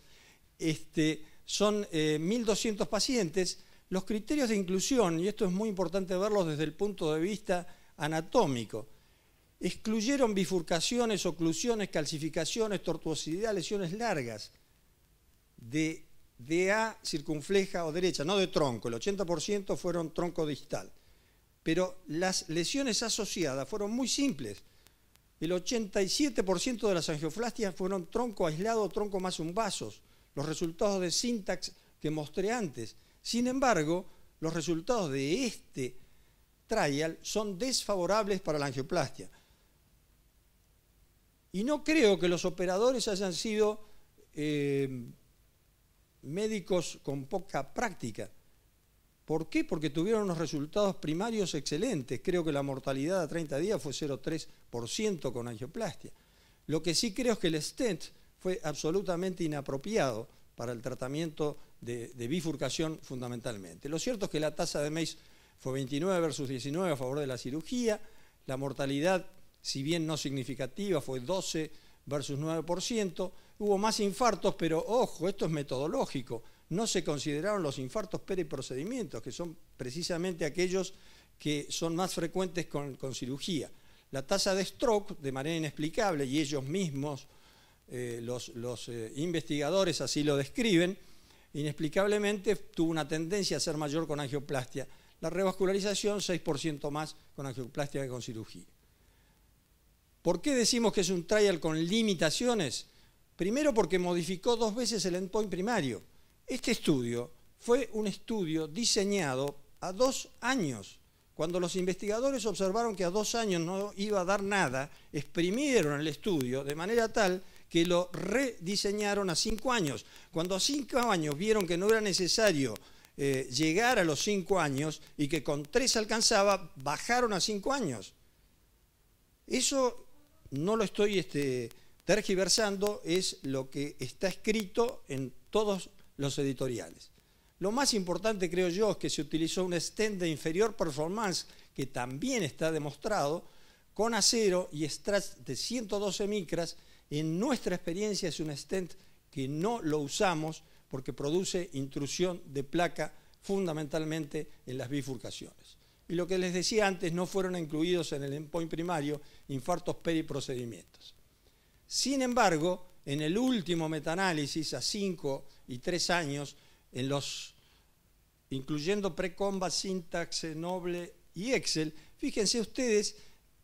este, son 1.200 eh, pacientes. Los criterios de inclusión, y esto es muy importante verlos desde el punto de vista anatómico, excluyeron bifurcaciones, oclusiones, calcificaciones, tortuosidad, lesiones largas de, de A circunfleja o derecha, no de tronco, el 80% fueron tronco distal. Pero las lesiones asociadas fueron muy simples. El 87% de las angioplastias fueron tronco aislado, tronco más un vasos los resultados de syntax que mostré antes. Sin embargo, los resultados de este trial son desfavorables para la angioplastia. Y no creo que los operadores hayan sido eh, médicos con poca práctica. ¿Por qué? Porque tuvieron unos resultados primarios excelentes. Creo que la mortalidad a 30 días fue 0,3% con angioplastia. Lo que sí creo es que el stent fue absolutamente inapropiado para el tratamiento de, bifurcación fundamentalmente. Lo cierto es que la tasa de MEIS fue 29 versus 19 a favor de la cirugía, la mortalidad, si bien no significativa, fue 12 versus 9%, hubo más infartos, pero ojo, esto es metodológico, no se consideraron los infartos periprocedimientos, que son precisamente aquellos que son más frecuentes con cirugía. La tasa de stroke, de manera inexplicable, y ellos mismos eh, los, eh, investigadores así lo describen, inexplicablemente tuvo una tendencia a ser mayor con angioplastia. La revascularización 6% más con angioplastia que con cirugía. ¿Por qué decimos que es un trial con limitaciones? Primero porque modificó dos veces el endpoint primario. Este estudio fue un estudio diseñado a dos años. Cuando los investigadores observaron que a dos años no iba a dar nada, exprimieron el estudio de manera tal que lo rediseñaron a cinco años. Cuando a cinco años vieron que no era necesario eh, llegar a los cinco años y que con tres alcanzaba, bajaron a cinco años. Eso no lo estoy este, tergiversando, es lo que está escrito en todos los editoriales. Lo más importante, creo yo, es que se utilizó un stand de inferior performance, que también está demostrado, con acero y strats de 112 micras, en nuestra experiencia es un stent que no lo usamos porque produce intrusión de placa fundamentalmente en las bifurcaciones. Y lo que les decía antes, no fueron incluidos en el endpoint primario infartos periprocedimientos. Sin embargo, en el último metaanálisis, a 5 y 3 años, en los, incluyendo Precomba, Syntax, Noble y Excel, fíjense ustedes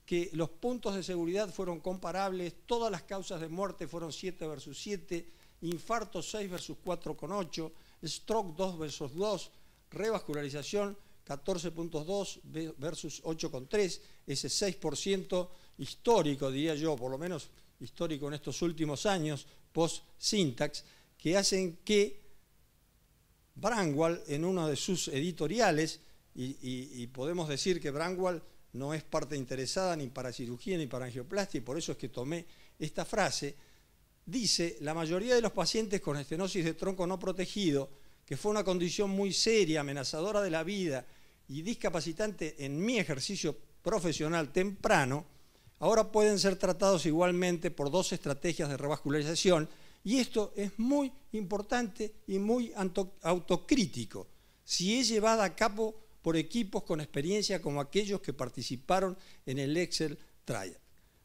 que los puntos de seguridad fueron comparables, todas las causas de muerte fueron 7 versus 7, infarto 6 versus 4,8, stroke 2 versus 2, revascularización 14.2 versus 8.3, ese 6% histórico, diría yo, por lo menos histórico en estos últimos años, post-syntax, que hacen que Brangwall, en uno de sus editoriales, y, podemos decir que Brangwall no es parte interesada ni para cirugía ni para angioplastia, y por eso es que tomé esta frase, dice, la mayoría de los pacientes con estenosis de tronco no protegido, que fue una condición muy seria, amenazadora de la vida y discapacitante en mi ejercicio profesional temprano, ahora pueden ser tratados igualmente por dos estrategias de revascularización, y esto es muy importante y muy autocrítico. Si es llevada a cabo por equipos con experiencia como aquellos que participaron en el Excel Trial.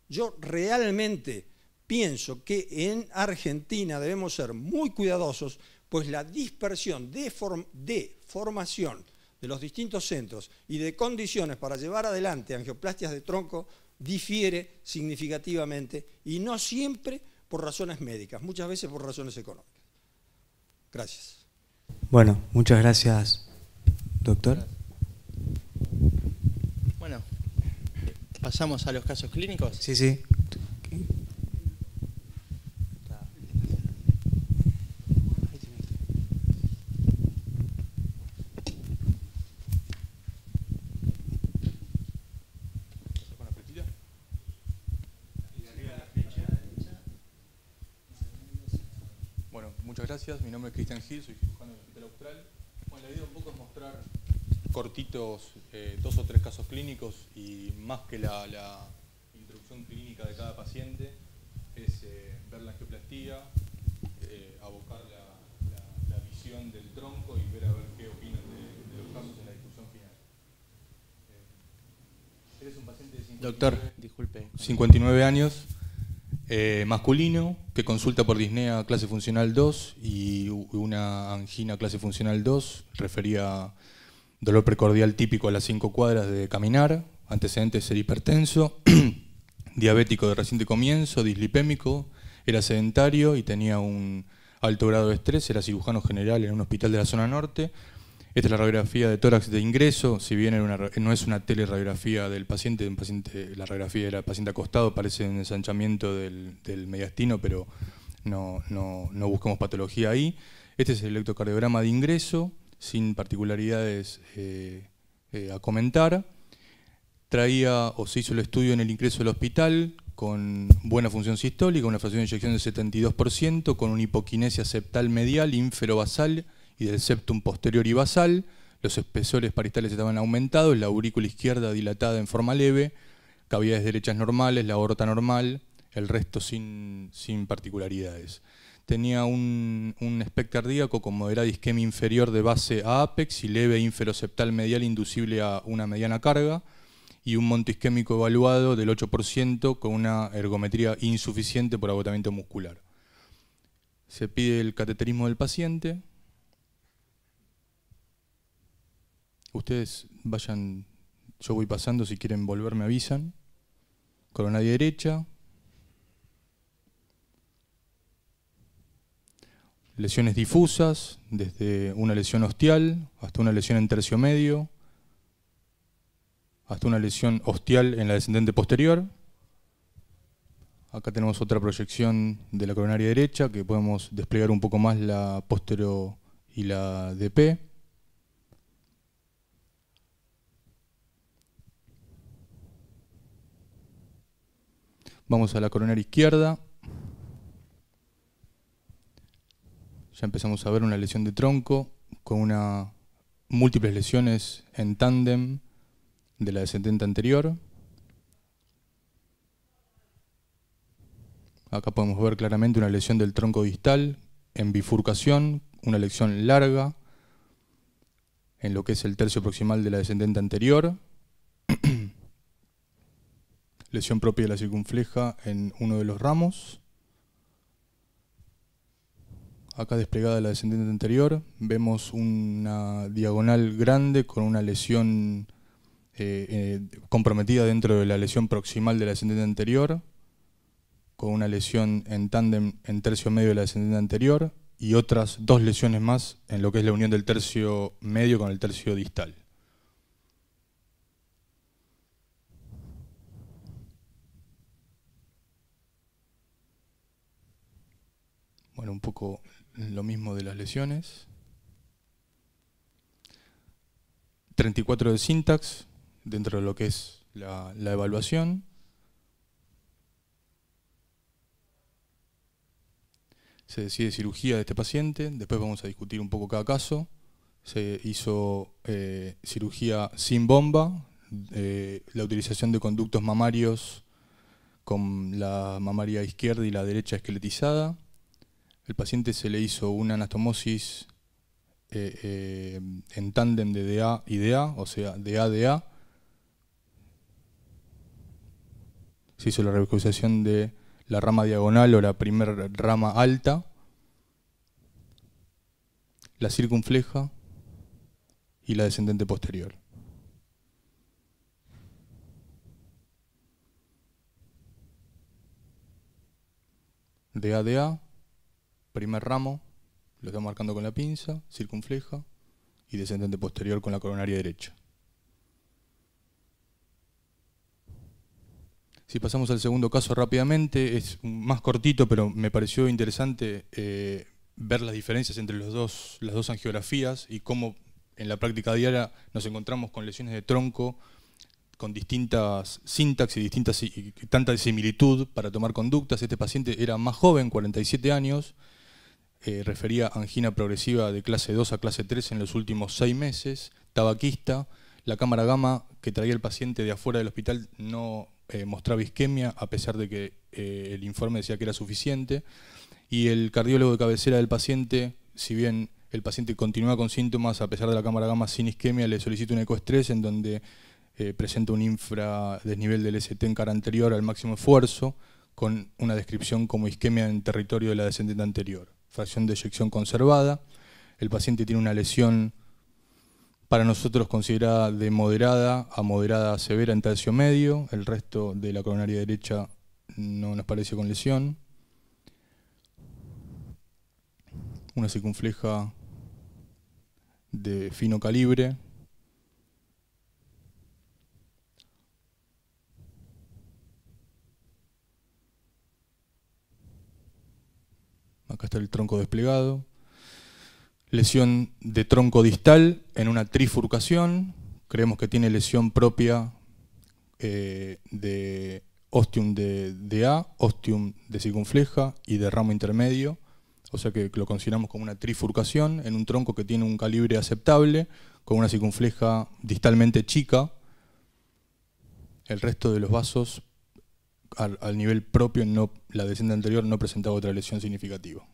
Yo realmente pienso que en Argentina debemos ser muy cuidadosos, pues la dispersión de, de formación de los distintos centros y de condiciones para llevar adelante angioplastias de tronco difiere significativamente y no siempre por razones médicas, muchas veces por razones económicas. Gracias. Bueno, muchas gracias, doctor. pasamos a los casos clínicos? Sí, sí. Bueno, muchas gracias. Mi nombre es Cristian Gil, soy cirujano del Hospital Austral. Bueno, la idea un poco es mostrar cortitos eh, dos o tres clínicos y más que la, introducción clínica de cada paciente es eh, ver la angioplastía, eh, abocar la, visión del tronco y ver a ver qué opinan de, los casos en la discusión final. Eh, eres un paciente de 59, Doctor, disculpe. 59 años, eh, masculino, que consulta por disnea clase funcional 2 y una angina clase funcional 2 refería dolor precordial típico a las cinco cuadras de caminar, antecedentes ser hipertenso, diabético de reciente comienzo, dislipémico, era sedentario y tenía un alto grado de estrés, era cirujano general en un hospital de la zona norte. Esta es la radiografía de tórax de ingreso, si bien no es una teleradiografía del paciente, la radiografía del paciente acostado parece un ensanchamiento del, mediastino, pero no, no buscamos patología ahí. Este es el electrocardiograma de ingreso, sin particularidades eh, eh, a comentar. Traía o se hizo el estudio en el ingreso del hospital con buena función sistólica, una fracción de inyección del 72%, con una hipoquinesia septal medial, ínfero-basal y del septum posterior y basal. Los espesores parietales estaban aumentados, la aurícula izquierda dilatada en forma leve, cavidades derechas normales, la aorta normal, el resto sin, sin particularidades tenía un, un cardíaco con moderada isquemia inferior de base a apex y leve inferoceptal medial inducible a una mediana carga y un monto isquémico evaluado del 8% con una ergometría insuficiente por agotamiento muscular. Se pide el cateterismo del paciente. Ustedes vayan, yo voy pasando, si quieren volver me avisan. Coronaria derecha, lesiones difusas, desde una lesión hostial hasta una lesión en tercio medio, hasta una lesión hostial en la descendente posterior. Acá tenemos otra proyección de la coronaria derecha que podemos desplegar un poco más la postero y la DP. Vamos a la coronaria izquierda. ya empezamos a ver una lesión de tronco, con una múltiples lesiones en tándem de la descendente anterior. Acá podemos ver claramente una lesión del tronco distal en bifurcación, una lesión larga en lo que es el tercio proximal de la descendente anterior. lesión propia de la circunfleja en uno de los ramos acá desplegada la descendente anterior, vemos una diagonal grande con una lesión eh, eh, comprometida dentro de la lesión proximal de la descendente anterior, con una lesión en tándem en tercio medio de la descendente anterior y otras dos lesiones más en lo que es la unión del tercio medio con el tercio distal. Bueno, un poco lo mismo de las lesiones. 34 de Sintax dentro de lo que es la, evaluación. se decide cirugía de este paciente, después vamos a discutir un poco cada caso. Se hizo eh, cirugía sin bomba, eh, la utilización de conductos mamarios con la mamaria izquierda y la derecha esqueletizada, el paciente se le hizo una anastomosis eh, eh, en tándem de DA y DA, o sea, de da Se hizo la revascularización de la rama diagonal o la primera rama alta, la circunfleja y la descendente posterior. De da primer ramo, lo está marcando con la pinza, circunfleja y descendente posterior con la coronaria derecha. Si pasamos al segundo caso rápidamente, es más cortito, pero me pareció interesante eh, ver las diferencias entre los dos, las dos angiografías y cómo en la práctica diaria nos encontramos con lesiones de tronco con distintas sintaxis, distintas, y tanta similitud para tomar conductas. Este paciente era más joven, 47 años, eh, refería angina progresiva de clase 2 a clase 3 en los últimos seis meses, tabaquista, la cámara gamma que traía el paciente de afuera del hospital no eh, mostraba isquemia, a pesar de que eh, el informe decía que era suficiente, y el cardiólogo de cabecera del paciente, si bien el paciente continúa con síntomas, a pesar de la cámara gamma sin isquemia, le solicita un ecoestrés en donde presenta un infra desnivel del ST en cara anterior al máximo esfuerzo, con una descripción como isquemia en territorio de la descendente anterior fracción de eyección conservada. El paciente tiene una lesión para nosotros considerada de moderada a moderada severa en tercio medio, el resto de la coronaria derecha no nos parece con lesión. Una circunfleja de fino calibre, acá está el tronco desplegado, lesión de tronco distal en una trifurcación, creemos que tiene lesión propia eh, de ostium de, de, A, ostium de circunfleja y de ramo intermedio, o sea que lo consideramos como una trifurcación en un tronco que tiene un calibre aceptable, con una circunfleja distalmente chica, el resto de los vasos al, nivel propio, no, la decena anterior no presentaba otra lesión significativa.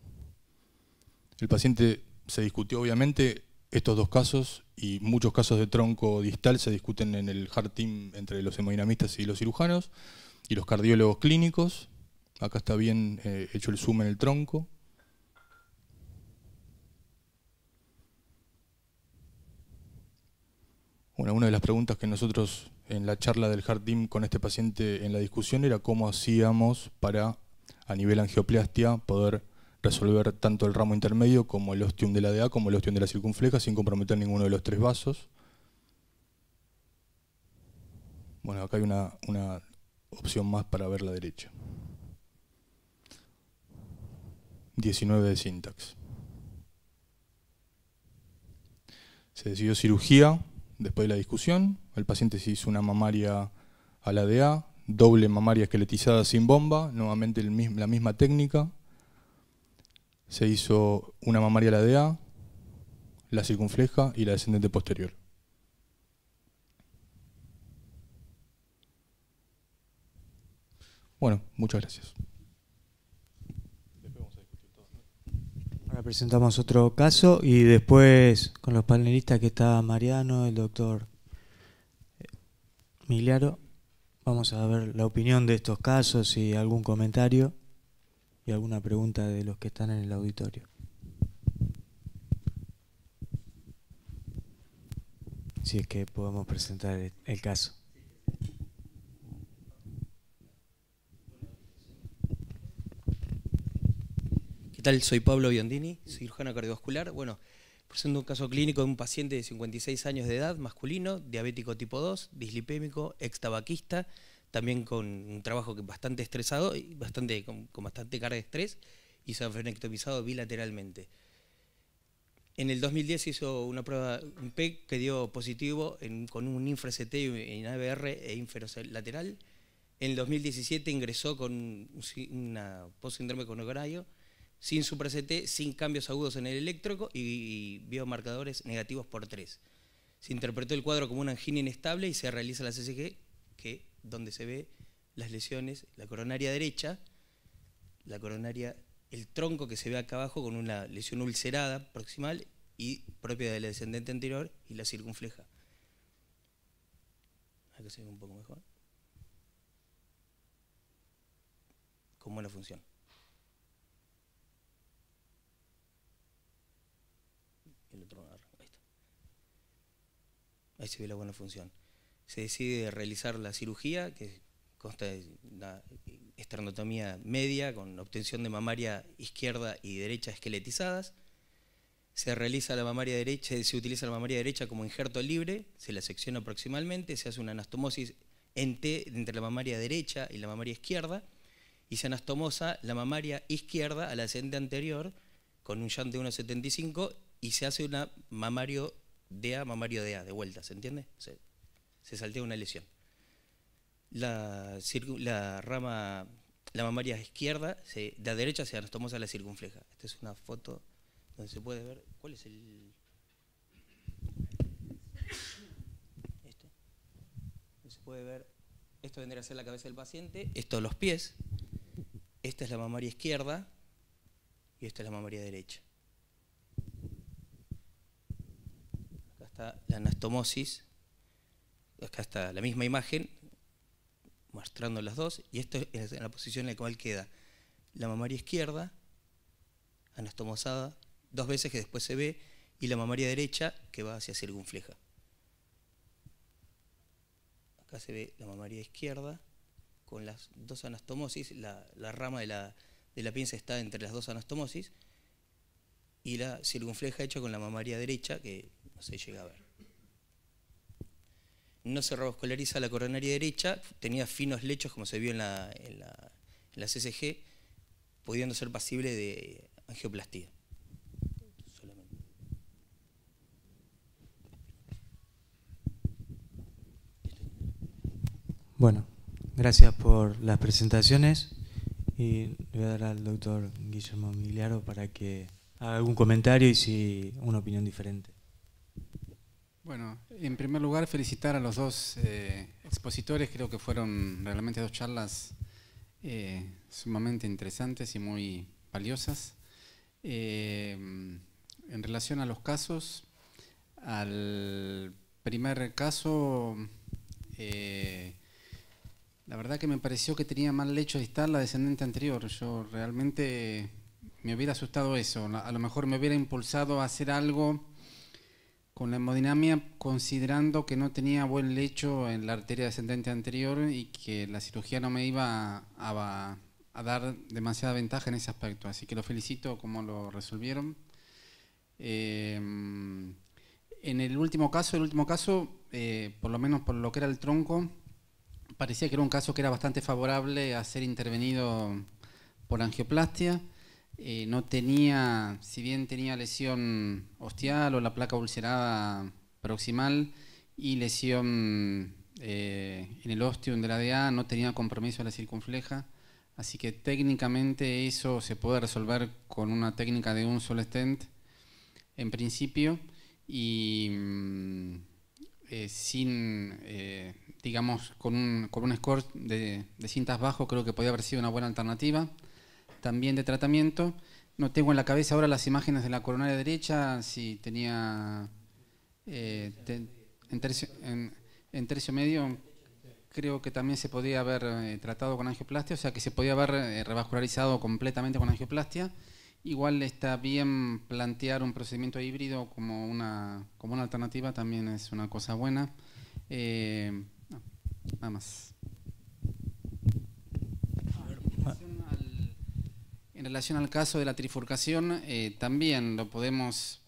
El paciente se discutió, obviamente, estos dos casos y muchos casos de tronco distal se discuten en el hard team entre los hemodinamistas y los cirujanos y los cardiólogos clínicos. Acá está bien eh, hecho el zoom en el tronco. una de las preguntas que nosotros en la charla del Hard Team con este paciente en la discusión era cómo hacíamos para, a nivel angioplastia, poder resolver tanto el ramo intermedio como el ostium de la DA como el ostium de la circunfleja sin comprometer ninguno de los tres vasos. Bueno, acá hay una, una opción más para ver la derecha. 19 de sintaxis Se decidió cirugía después de la discusión. el paciente se hizo una mamaria a la DEA, doble mamaria esqueletizada sin bomba, nuevamente la misma técnica. Se hizo una mamaria a la DEA, la circunfleja y la descendente posterior. Bueno, muchas gracias. presentamos otro caso y después con los panelistas que está Mariano, el doctor eh, Miliaro, vamos a ver la opinión de estos casos y algún comentario y alguna pregunta de los que están en el auditorio. Si es que podemos presentar el caso. ¿Qué tal? Soy Pablo Biondini, cirujano cardiovascular. Bueno, presento un caso clínico de un paciente de 56 años de edad, masculino, diabético tipo 2, dislipémico, extabaquista, también con un trabajo bastante estresado y bastante, con, bastante carga de estrés y se frenectomizado bilateralmente. En el 2010 hizo una prueba, un PEC que dio positivo con un infra-CT en ABR e infero-lateral. En el 2017 ingresó con una postsindrome con horario sin Super CT, sin cambios agudos en el eléctrico y biomarcadores negativos por 3. Se interpretó el cuadro como una angina inestable y se realiza la CCG, que donde se ve las lesiones, la coronaria derecha, la coronaria, el tronco que se ve acá abajo con una lesión ulcerada proximal y propia de la descendente anterior y la circunfleja. Acá se ve un poco mejor. es la función. ahí se ve la buena función. Se decide realizar la cirugía, que consta de una esternotomía media con obtención de mamaria izquierda y derecha esqueletizadas. Se realiza la mamaria derecha, se utiliza la mamaria derecha como injerto libre, se la secciona proximalmente, se hace una anastomosis en entre la mamaria derecha y la mamaria izquierda y se anastomosa la mamaria izquierda a la ascendente anterior con un llante de 1,75 y se hace una mamario de A, mamario de A, de vuelta, ¿se entiende? Se, saltea una lesión. La, la, rama, la mamaria izquierda, de la derecha se anastomosa a la circunfleja. Esta es una foto donde se puede ver cuál es el... Este. Se puede ver, esto vendría a ser la cabeza del paciente, esto los pies, esta es la mamaria izquierda y esta es la mamaria derecha. la anastomosis, acá está la misma imagen, mostrando las dos, y esto es en la posición en la cual queda la mamaria izquierda, anastomosada, dos veces que después se ve, y la mamaria derecha que va hacia circunfleja. Acá se ve la mamaria izquierda con las dos anastomosis, la, rama de la, de la pinza está entre las dos anastomosis, y la circunfleja hecha con la mamaria derecha, que no se llega a ver. No se roboscolariza la coronaria derecha, tenía finos lechos como se vio en la, en la, CCG, pudiendo ser pasible de angioplastía. Bueno, gracias por las presentaciones y le voy a dar al doctor Guillermo Migliaro para que haga algún comentario y si una opinión diferente. Bueno, en primer lugar felicitar a los dos eh, expositores, creo que fueron realmente dos charlas eh, sumamente interesantes y muy valiosas. Eh, en relación a los casos, al primer caso, la verdad que me pareció que tenía mal lecho de estar la descendente anterior. Yo realmente me hubiera asustado eso. A lo mejor me hubiera impulsado a hacer algo con la hemodinamia considerando que no tenía buen lecho en la arteria descendente anterior y que la cirugía no me iba a, dar demasiada ventaja en ese aspecto. Así que lo felicito como lo resolvieron. Eh, en el último caso, el último caso, eh, por lo menos por lo que era el tronco, parecía que era un caso que era bastante favorable a ser intervenido por angioplastia. Eh, no tenía, si bien tenía lesión ostial o la placa ulcerada proximal y lesión eh, en el ostium de la DA, no tenía compromiso a la circunfleja. Así que técnicamente eso se puede resolver con una técnica de un solo stent en principio y mm, eh, sin, digamos, con un, con un score de, de cintas bajo creo que podría haber sido una buena alternativa también de tratamiento. No tengo en la cabeza ahora las imágenes de la coronaria derecha, si tenía eh, en, tercio, medio, creo que también se podía haber eh, tratado con angioplastia, o sea que se podía haber eh, revascularizado completamente con angioplastia. Igual está bien plantear un procedimiento híbrido como una, como una alternativa, también es una cosa buena. nada más. En relación al caso de la trifurcación, eh, también lo podemos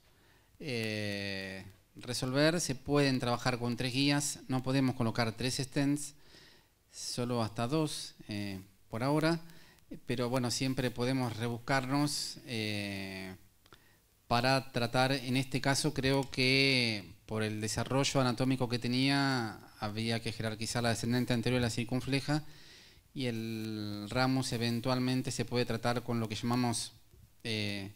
eh, resolver. Se pueden trabajar con tres guías, no podemos colocar tres stents, solo hasta dos eh, por ahora. Pero bueno, siempre podemos rebuscarnos para tratar, en este caso creo que por el desarrollo anatómico que tenía, había que jerarquizar la descendente anterior y la circunfleja y el ramos eventualmente se puede tratar con lo que llamamos eh,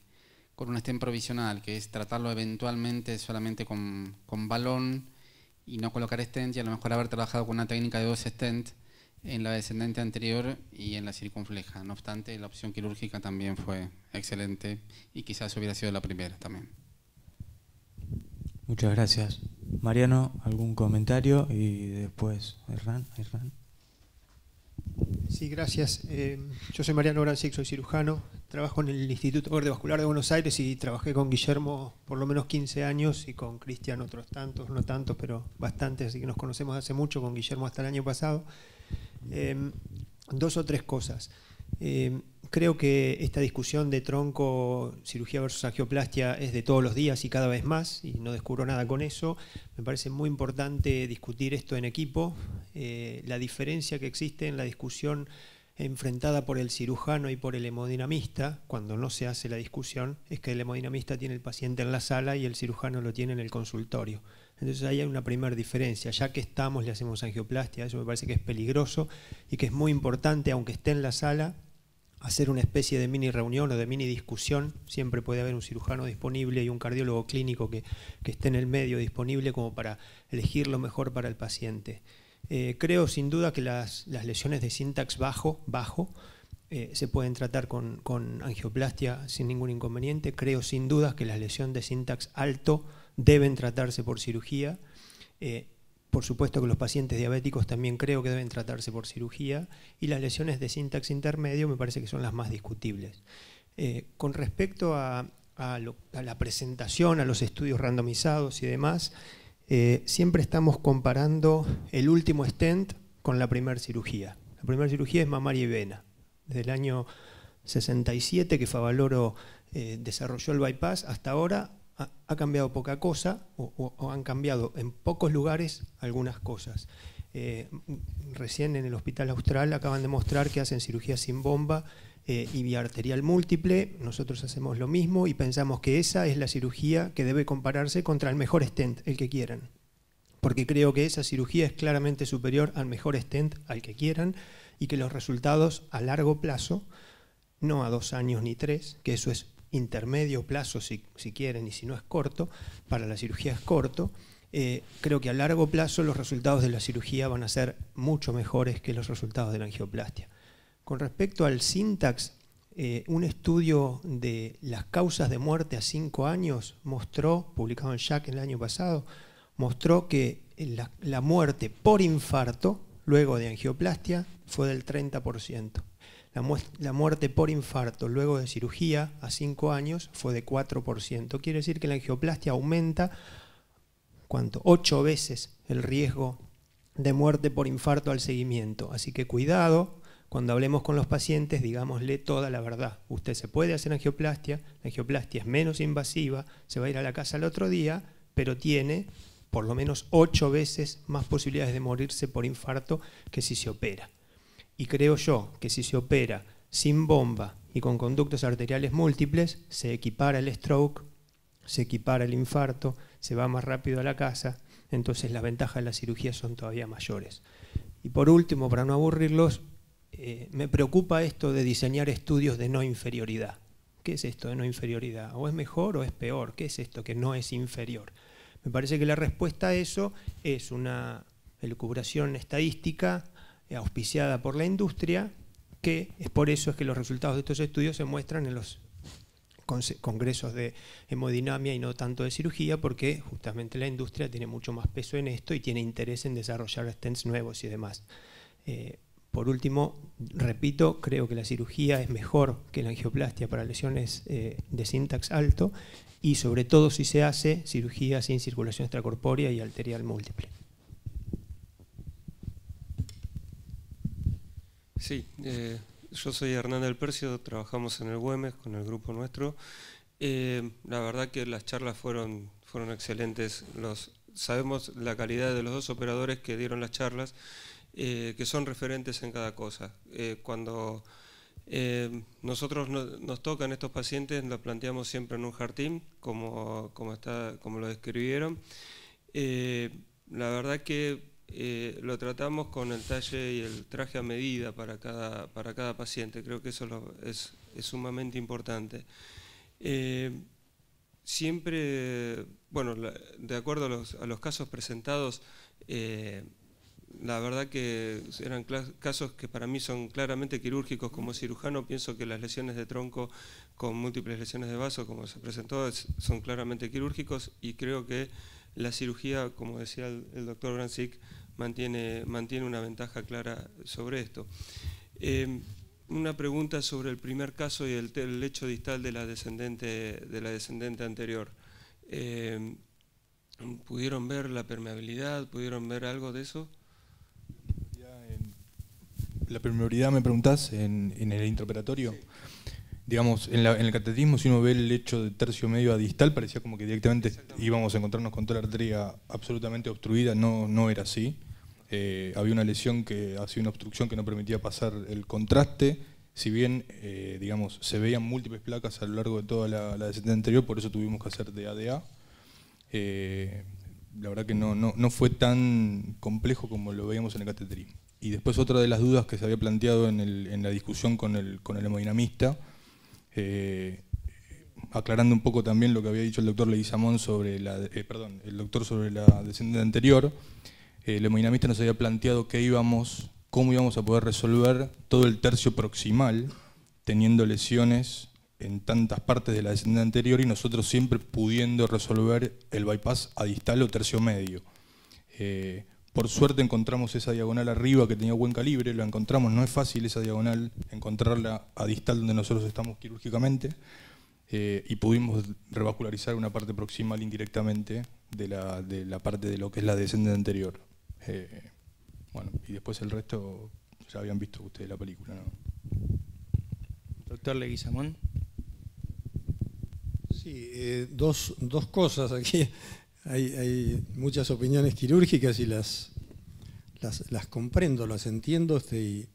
con un stent provisional, que es tratarlo eventualmente solamente con, balón y no colocar stent, y a lo mejor haber trabajado con una técnica de dos stent en la descendente anterior y en la circunfleja. No obstante, la opción quirúrgica también fue excelente y quizás hubiera sido la primera también. Muchas gracias. Mariano, ¿algún comentario? Y después, Hernán. Sí, gracias. Eh, yo soy Mariano Brancic, soy cirujano. Trabajo en el Instituto Cardiovascular de Buenos Aires y trabajé con Guillermo por lo menos 15 años y con Cristian otros tantos, no tantos, pero bastantes, así que nos conocemos hace mucho, con Guillermo hasta el año pasado. Eh, dos o tres cosas. Eh, creo que esta discusión de tronco, cirugía versus angioplastia es de todos los días y cada vez más, y no descubro nada con eso. Me parece muy importante discutir esto en equipo, eh, la diferencia que existe en la discusión enfrentada por el cirujano y por el hemodinamista, cuando no se hace la discusión, es que el hemodinamista tiene el paciente en la sala y el cirujano lo tiene en el consultorio. Entonces ahí hay una primera diferencia. Ya que estamos, le hacemos angioplastia, eso me parece que es peligroso y que es muy importante, aunque esté en la sala, hacer una especie de mini reunión o de mini discusión. Siempre puede haber un cirujano disponible y un cardiólogo clínico que, esté en el medio disponible como para elegir lo mejor para el paciente. Eh, creo sin duda que las, lesiones de sintax bajo, bajo eh, se pueden tratar con, angioplastia sin ningún inconveniente. Creo sin duda que las lesiones de sintax alto deben tratarse por cirugía. Eh, por supuesto que los pacientes diabéticos también creo que deben tratarse por cirugía y las lesiones de síntax intermedio me parece que son las más discutibles. Eh, con respecto a, la presentación, a los estudios randomizados y demás, eh, siempre estamos comparando el último stent con la primera cirugía. La primera cirugía es mamaria y vena. Desde el año 67 que Favaloro eh, desarrolló el bypass hasta ahora ha, cambiado poca cosa o, han cambiado en pocos lugares algunas cosas. Eh, recién en el Hospital Austral acaban de mostrar que hacen cirugía sin bomba eh, y vía arterial múltiple. Nosotros hacemos lo mismo y pensamos que esa es la cirugía que debe compararse contra el mejor stent, el que quieran. Porque creo que esa cirugía es claramente superior al mejor stent, al que quieran, y que los resultados a largo plazo, no a dos años ni tres, que eso es intermedio plazo, si, quieren, y si no es corto, para la cirugía es corto, eh, creo que a largo plazo los resultados de la cirugía van a ser mucho mejores que los resultados de la angioplastia. Con respecto al sintax, eh, un estudio de las causas de muerte a cinco años mostró, publicado en Jack el año pasado, mostró que la muerte por infarto luego de angioplastia fue del 30%. La, muerte por infarto luego de cirugía a 5 años fue de 4%. Quiere decir que la angioplastia aumenta, ¿cuánto? 8 veces el riesgo de muerte por infarto al seguimiento. Así que cuidado, cuando hablemos con los pacientes, digámosle toda la verdad. Usted se puede hacer angioplastia, la angioplastia es menos invasiva, se va a ir a la casa el otro día, pero tiene por lo menos 8 veces más posibilidades de morirse por infarto que si se opera. Y creo yo que si se opera sin bomba y con conductos arteriales múltiples, se equipara el stroke, se equipara el infarto, se va más rápido a la casa, entonces las ventajas de la cirugía son todavía mayores. Y por último, para no aburrirlos, eh, me preocupa esto de diseñar estudios de no inferioridad. ¿Qué es esto de no inferioridad? ¿O es mejor o es peor? ¿Qué es esto que no es inferior? Me parece que la respuesta a eso es una elucubración estadística eh, auspiciada por la industria, que es por eso es que los resultados de estos estudios se muestran en los congresos de hemodinamia y no tanto de cirugía, porque justamente la industria tiene mucho más peso en esto y tiene interés en desarrollar stents nuevos y demás. Eh, por último, repito, creo que la cirugía es mejor que la angioplastia para lesiones eh, de sintax alto y sobre todo si se hace cirugía sin circulación extracorpórea y arterial múltiple. Sí, eh, yo soy Hernán del Percio, trabajamos en el Güemes con el grupo nuestro. Eh, la verdad que las charlas fueron, fueron excelentes. Los, sabemos la calidad de los dos operadores que dieron las charlas, eh, que son referentes en cada cosa. cuando nosotros nos tocan estos pacientes, lo planteamos siempre en un jardín como, como, está, como lo describieron. la verdad que eh, lo tratamos con el talle y el traje a medida para cada, para cada paciente. Creo que eso es, sumamente importante. Eh, siempre, bueno, de acuerdo a los, casos presentados, eh, la verdad que eran casos que para mí son claramente quirúrgicos. Como cirujano pienso que las lesiones de tronco con múltiples lesiones de vaso, como se presentó, son claramente quirúrgicos y creo que la cirugía, como decía el, doctor Granzik, mantiene, mantiene una ventaja clara sobre esto. Eh, una pregunta sobre el primer caso y el, lecho distal de la descendente, de la descendente anterior. Eh, ¿Pudieron ver la permeabilidad? ¿Pudieron ver algo de eso? La permeabilidad, me preguntás, en, en el intraoperatorio digamos, en, la, el catetismo, si uno ve el hecho de tercio medio a distal, parecía como que directamente íbamos a encontrarnos con toda la arteria absolutamente obstruida, no, no era así. Eh, había una lesión que hacía una obstrucción que no permitía pasar el contraste, si bien, eh, se veían múltiples placas a lo largo de toda la, la descendencia anterior, por eso tuvimos que hacer de ADA. Eh, la verdad que no, fue tan complejo como lo veíamos en el cateterismo. Y después otra de las dudas que se había planteado en, la discusión con el, con el hemodinamista, eh, aclarando un poco también lo que había dicho el doctor Leguizamón sobre la, eh, el doctor sobre la descendencia anterior, eh, el hemodinamista nos había planteado que íbamos, cómo íbamos a poder resolver todo el tercio proximal teniendo lesiones en tantas partes de la descendente anterior y nosotros siempre pudiendo resolver el bypass a distal o tercio medio. Por suerte encontramos esa diagonal arriba que tenía buen calibre, la encontramos, no es fácil esa diagonal encontrarla a distal donde nosotros estamos quirúrgicamente eh, y pudimos revascularizar una parte proximal indirectamente de la, parte de lo que es la descendente anterior. Eh, bueno, y después el resto ya habían visto ustedes la película. ¿no? Doctor Leguizamón. Sí, eh, dos, dos cosas aquí hay, muchas opiniones quirúrgicas y las, las, comprendo, las entiendo este, y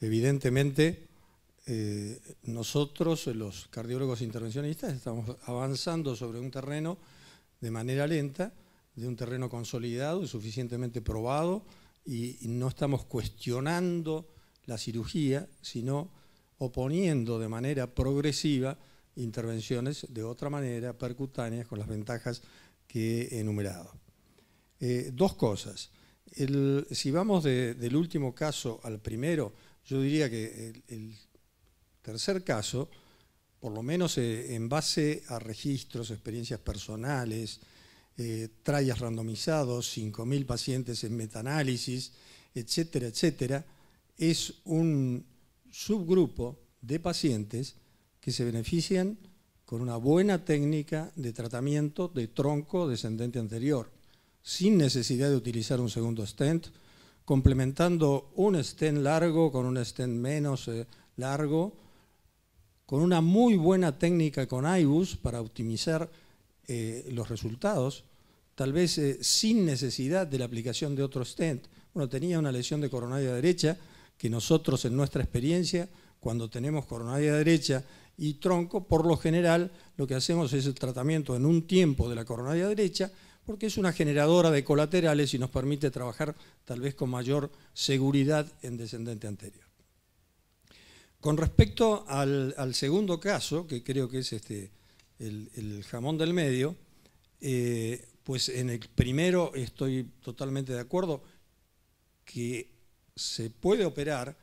evidentemente eh, nosotros, los cardiólogos intervencionistas, estamos avanzando sobre un terreno de manera lenta, de un terreno consolidado y suficientemente probado y no estamos cuestionando la cirugía, sino oponiendo de manera progresiva intervenciones de otra manera, percutáneas, con las ventajas he enumerado. Eh, dos cosas. si vamos del último caso al primero, yo diría que el, tercer caso, por lo menos eh, en base a registros, experiencias personales, eh, trayas randomizados, 5.000 pacientes en metaanálisis, etcétera, etcétera, es un subgrupo de pacientes que se benefician con una buena técnica de tratamiento de tronco descendente anterior, sin necesidad de utilizar un segundo stent, complementando un stent largo con un stent menos eh, largo, con una muy buena técnica con IBUS para optimizar eh, los resultados, tal vez eh, sin necesidad de la aplicación de otro stent. Bueno, tenía una lesión de coronaria derecha que nosotros en nuestra experiencia, cuando tenemos coronaria derecha y tronco, por lo general lo que hacemos es el tratamiento en un tiempo de la coronaria derecha, porque es una generadora de colaterales y nos permite trabajar tal vez con mayor seguridad en descendente anterior. Con respecto al, segundo caso, que creo que es este, el, jamón del medio, eh, pues en el primero estoy totalmente de acuerdo que se puede operar,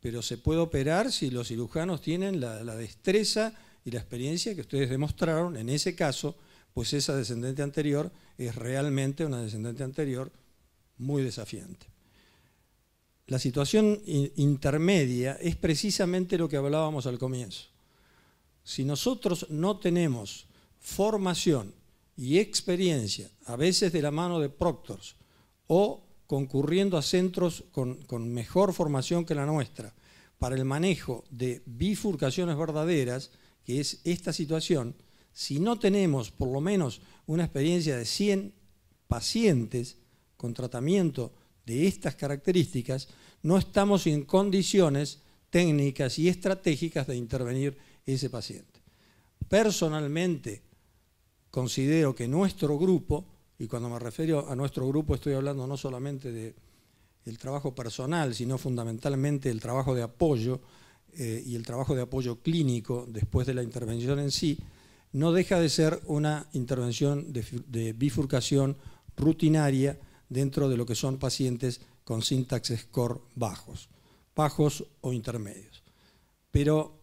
pero se puede operar si los cirujanos tienen la, destreza y la experiencia que ustedes demostraron. En ese caso, pues esa descendente anterior es realmente una descendente anterior muy desafiante. La situación intermedia es precisamente lo que hablábamos al comienzo. Si nosotros no tenemos formación y experiencia, a veces de la mano de proctors o concurriendo a centros con, mejor formación que la nuestra para el manejo de bifurcaciones verdaderas, que es esta situación, si no tenemos por lo menos una experiencia de 100 pacientes con tratamiento de estas características, no estamos en condiciones técnicas y estratégicas de intervenir ese paciente. Personalmente, considero que nuestro grupo y cuando me refiero a nuestro grupo estoy hablando no solamente del trabajo personal, sino fundamentalmente el trabajo de apoyo eh, y el trabajo de apoyo clínico después de la intervención en sí, no deja de ser una intervención de, bifurcación rutinaria dentro de lo que son pacientes con syntax score bajos, bajos o intermedios. Pero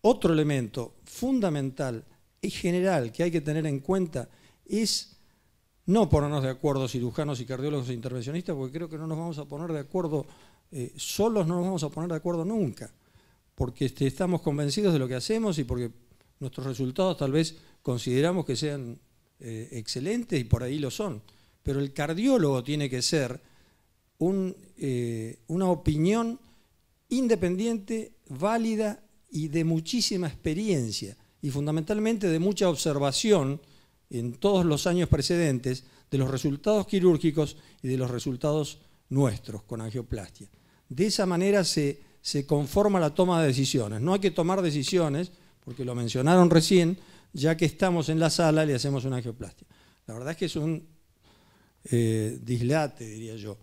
otro elemento fundamental y general que hay que tener en cuenta es no ponernos de acuerdo cirujanos y cardiólogos e intervencionistas, porque creo que no nos vamos a poner de acuerdo, eh, solos no nos vamos a poner de acuerdo nunca, porque este, estamos convencidos de lo que hacemos y porque nuestros resultados tal vez consideramos que sean eh, excelentes y por ahí lo son. Pero el cardiólogo tiene que ser eh, una opinión independiente, válida y de muchísima experiencia y fundamentalmente de mucha observación en todos los años precedentes de los resultados quirúrgicos y de los resultados nuestros con angioplastia. De esa manera se, conforma la toma de decisiones. No hay que tomar decisiones, porque lo mencionaron recién, ya que estamos en la sala le hacemos una angioplastia. La verdad es que es un eh, dislate, diría yo.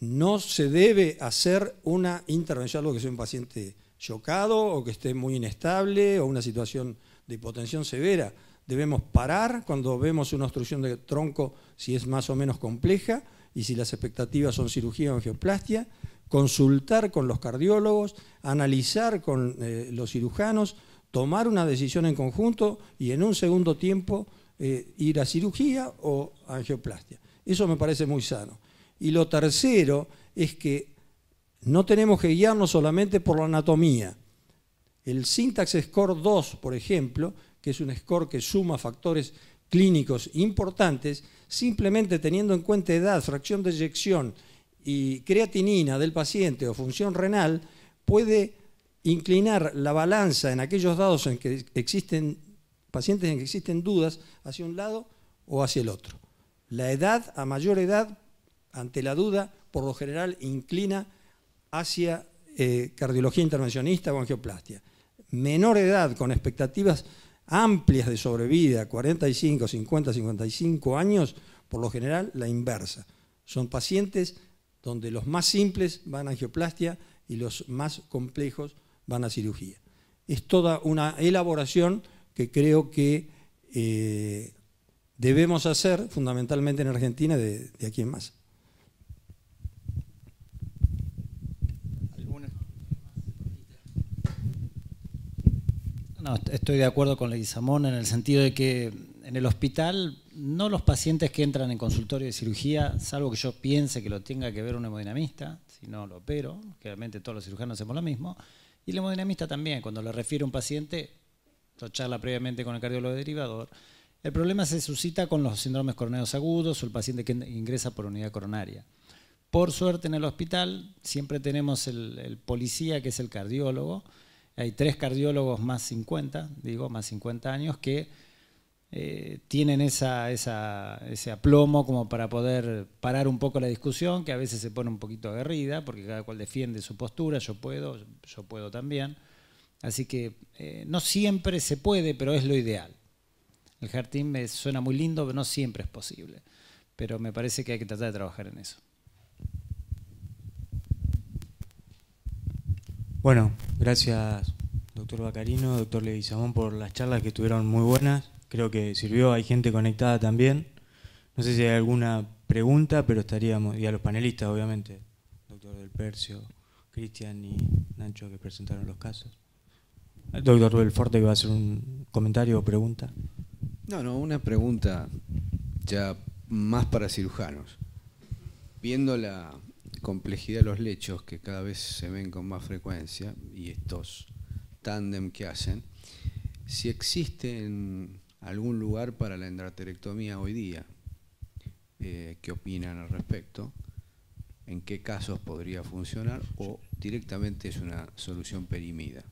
No se debe hacer una intervención, algo que sea un paciente chocado o que esté muy inestable o una situación de hipotensión severa debemos parar cuando vemos una obstrucción de tronco si es más o menos compleja y si las expectativas son cirugía o angioplastia, consultar con los cardiólogos, analizar con eh, los cirujanos, tomar una decisión en conjunto y en un segundo tiempo eh, ir a cirugía o angioplastia. Eso me parece muy sano. Y lo tercero es que no tenemos que guiarnos solamente por la anatomía. El Syntax Score 2, por ejemplo, que es un score que suma factores clínicos importantes, simplemente teniendo en cuenta edad, fracción de eyección y creatinina del paciente o función renal, puede inclinar la balanza en aquellos dados en que existen pacientes en que existen dudas hacia un lado o hacia el otro. La edad, a mayor edad, ante la duda, por lo general inclina hacia eh, cardiología intervencionista o angioplastia. Menor edad, con expectativas amplias de sobrevida, 45, 50, 55 años, por lo general la inversa. Son pacientes donde los más simples van a angioplastia y los más complejos van a cirugía. Es toda una elaboración que creo que eh, debemos hacer fundamentalmente en Argentina de aquí en más. No, estoy de acuerdo con Leguizamón en el sentido de que en el hospital no los pacientes que entran en consultorio de cirugía, salvo que yo piense que lo tenga que ver un hemodinamista, si no lo opero, realmente todos los cirujanos hacemos lo mismo, y el hemodinamista también, cuando le refiere a un paciente, charla previamente con el cardiólogo derivador. El problema se suscita con los síndromes coronarios agudos o el paciente que ingresa por unidad coronaria. Por suerte en el hospital siempre tenemos el policía que es el cardiólogo, hay tres cardiólogos más 50, digo, más 50 años, que eh, tienen ese aplomo como para poder parar un poco la discusión, que a veces se pone un poquito aguerrida, porque cada cual defiende su postura, yo puedo, yo puedo también. Así que eh, no siempre se puede, pero es lo ideal. El jardín me suena muy lindo, pero no siempre es posible. Pero me parece que hay que tratar de trabajar en eso. Bueno, gracias doctor Bacarino, doctor Levisamón, por las charlas que estuvieron muy buenas. Creo que sirvió, hay gente conectada también. No sé si hay alguna pregunta, pero estaríamos, y a los panelistas obviamente, doctor del Percio, Cristian y Nacho que presentaron los casos. El doctor Belforte que va a hacer un comentario o pregunta. No, no, una pregunta ya más para cirujanos. Viendo la, complejidad de los lechos que cada vez se ven con más frecuencia y estos tándem que hacen, si existe en algún lugar para la endarterectomía hoy día, eh, qué opinan al respecto, en qué casos podría funcionar o directamente es una solución perimida.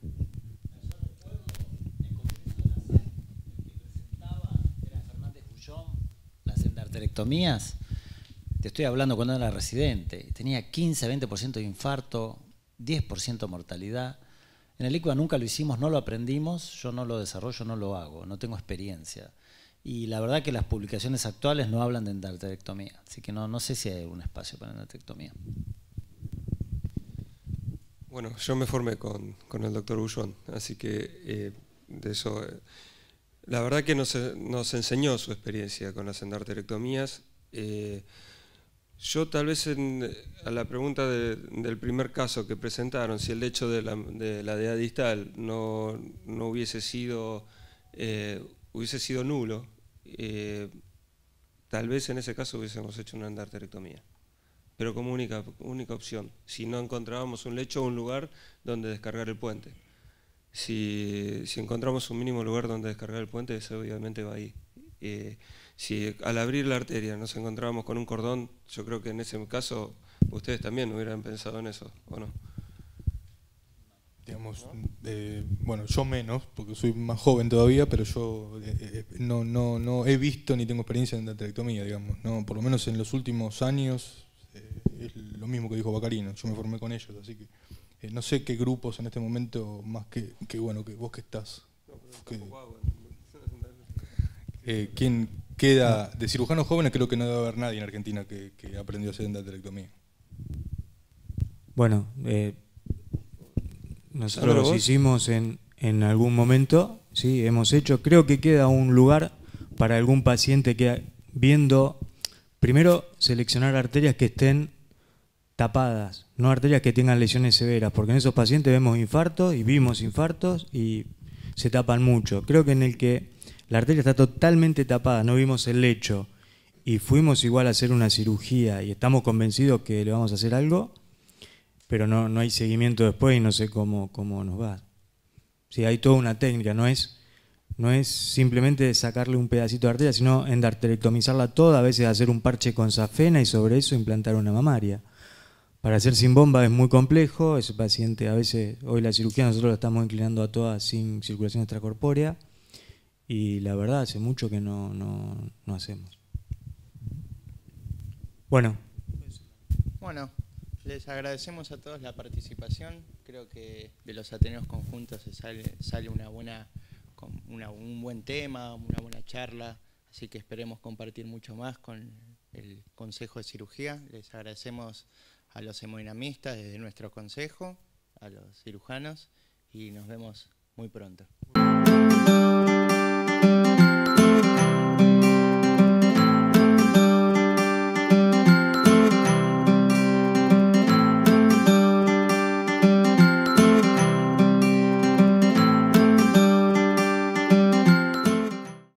las endarterectomías te estoy hablando cuando era residente. Tenía 15, 20% de infarto, 10% de mortalidad. En el ICUA nunca lo hicimos, no lo aprendimos, yo no lo desarrollo, no lo hago, no tengo experiencia. Y la verdad que las publicaciones actuales no hablan de endarterectomía, así que no, no sé si hay un espacio para endarterectomía. Bueno, yo me formé con, el doctor Bullón, así que eh, de eso... Eh, la verdad que nos, nos, enseñó su experiencia con las endarterectomías. Eh, yo tal vez en, a la pregunta del primer caso que presentaron, si el lecho de la, de DEA distal no, no hubiese sido, eh, hubiese sido nulo, eh, tal vez en ese caso hubiésemos hecho una endarterectomía. Pero como única, única opción, si no encontrábamos un lecho o un lugar donde descargar el puente. Si, si encontramos un mínimo lugar donde descargar el puente, eso obviamente va ahí. Eh, si al abrir la arteria nos encontrábamos con un cordón, yo creo que en ese caso ustedes también hubieran pensado en eso, ¿o no? Digamos, eh, bueno, yo menos, porque soy más joven todavía, pero yo eh, eh, no, no, no he visto ni tengo experiencia en la digamos. No, por lo menos en los últimos años es lo mismo que dijo Bacarino, yo me formé con ellos, así que no sé qué grupos en este momento, más que, bueno, que vos que estás. Eh, quién queda, de cirujanos jóvenes creo que no debe haber nadie en Argentina que, aprendió a hacer endarterectomía. Bueno, eh, nosotros hicimos en, en algún momento, sí, hemos hecho, creo que queda un lugar para algún paciente que viendo, primero seleccionar arterias que estén tapadas, no arterias que tengan lesiones severas, porque en esos pacientes vemos infartos y vimos infartos y se tapan mucho. Creo que en el que la arteria está totalmente tapada, no vimos el lecho y fuimos igual a hacer una cirugía y estamos convencidos que le vamos a hacer algo, pero no, hay seguimiento después y no sé cómo, cómo nos va. hay toda una técnica, no es, no es simplemente sacarle un pedacito de arteria, sino endarterectomizarla toda, a veces hacer un parche con safena y sobre eso implantar una mamaria. Para hacer sin bomba es muy complejo, ese paciente a veces, hoy la cirugía nosotros la estamos inclinando a toda sin circulación extracorpórea y la verdad hace mucho que no, no, hacemos. Bueno. Bueno, les agradecemos a todos la participación. Creo que de los Ateneos Conjuntos se sale, una buena, un buen tema, una buena charla, así que esperemos compartir mucho más con el Consejo de Cirugía. Les agradecemos a los hemodinamistas desde nuestro consejo, a los cirujanos, y nos vemos muy pronto. thank you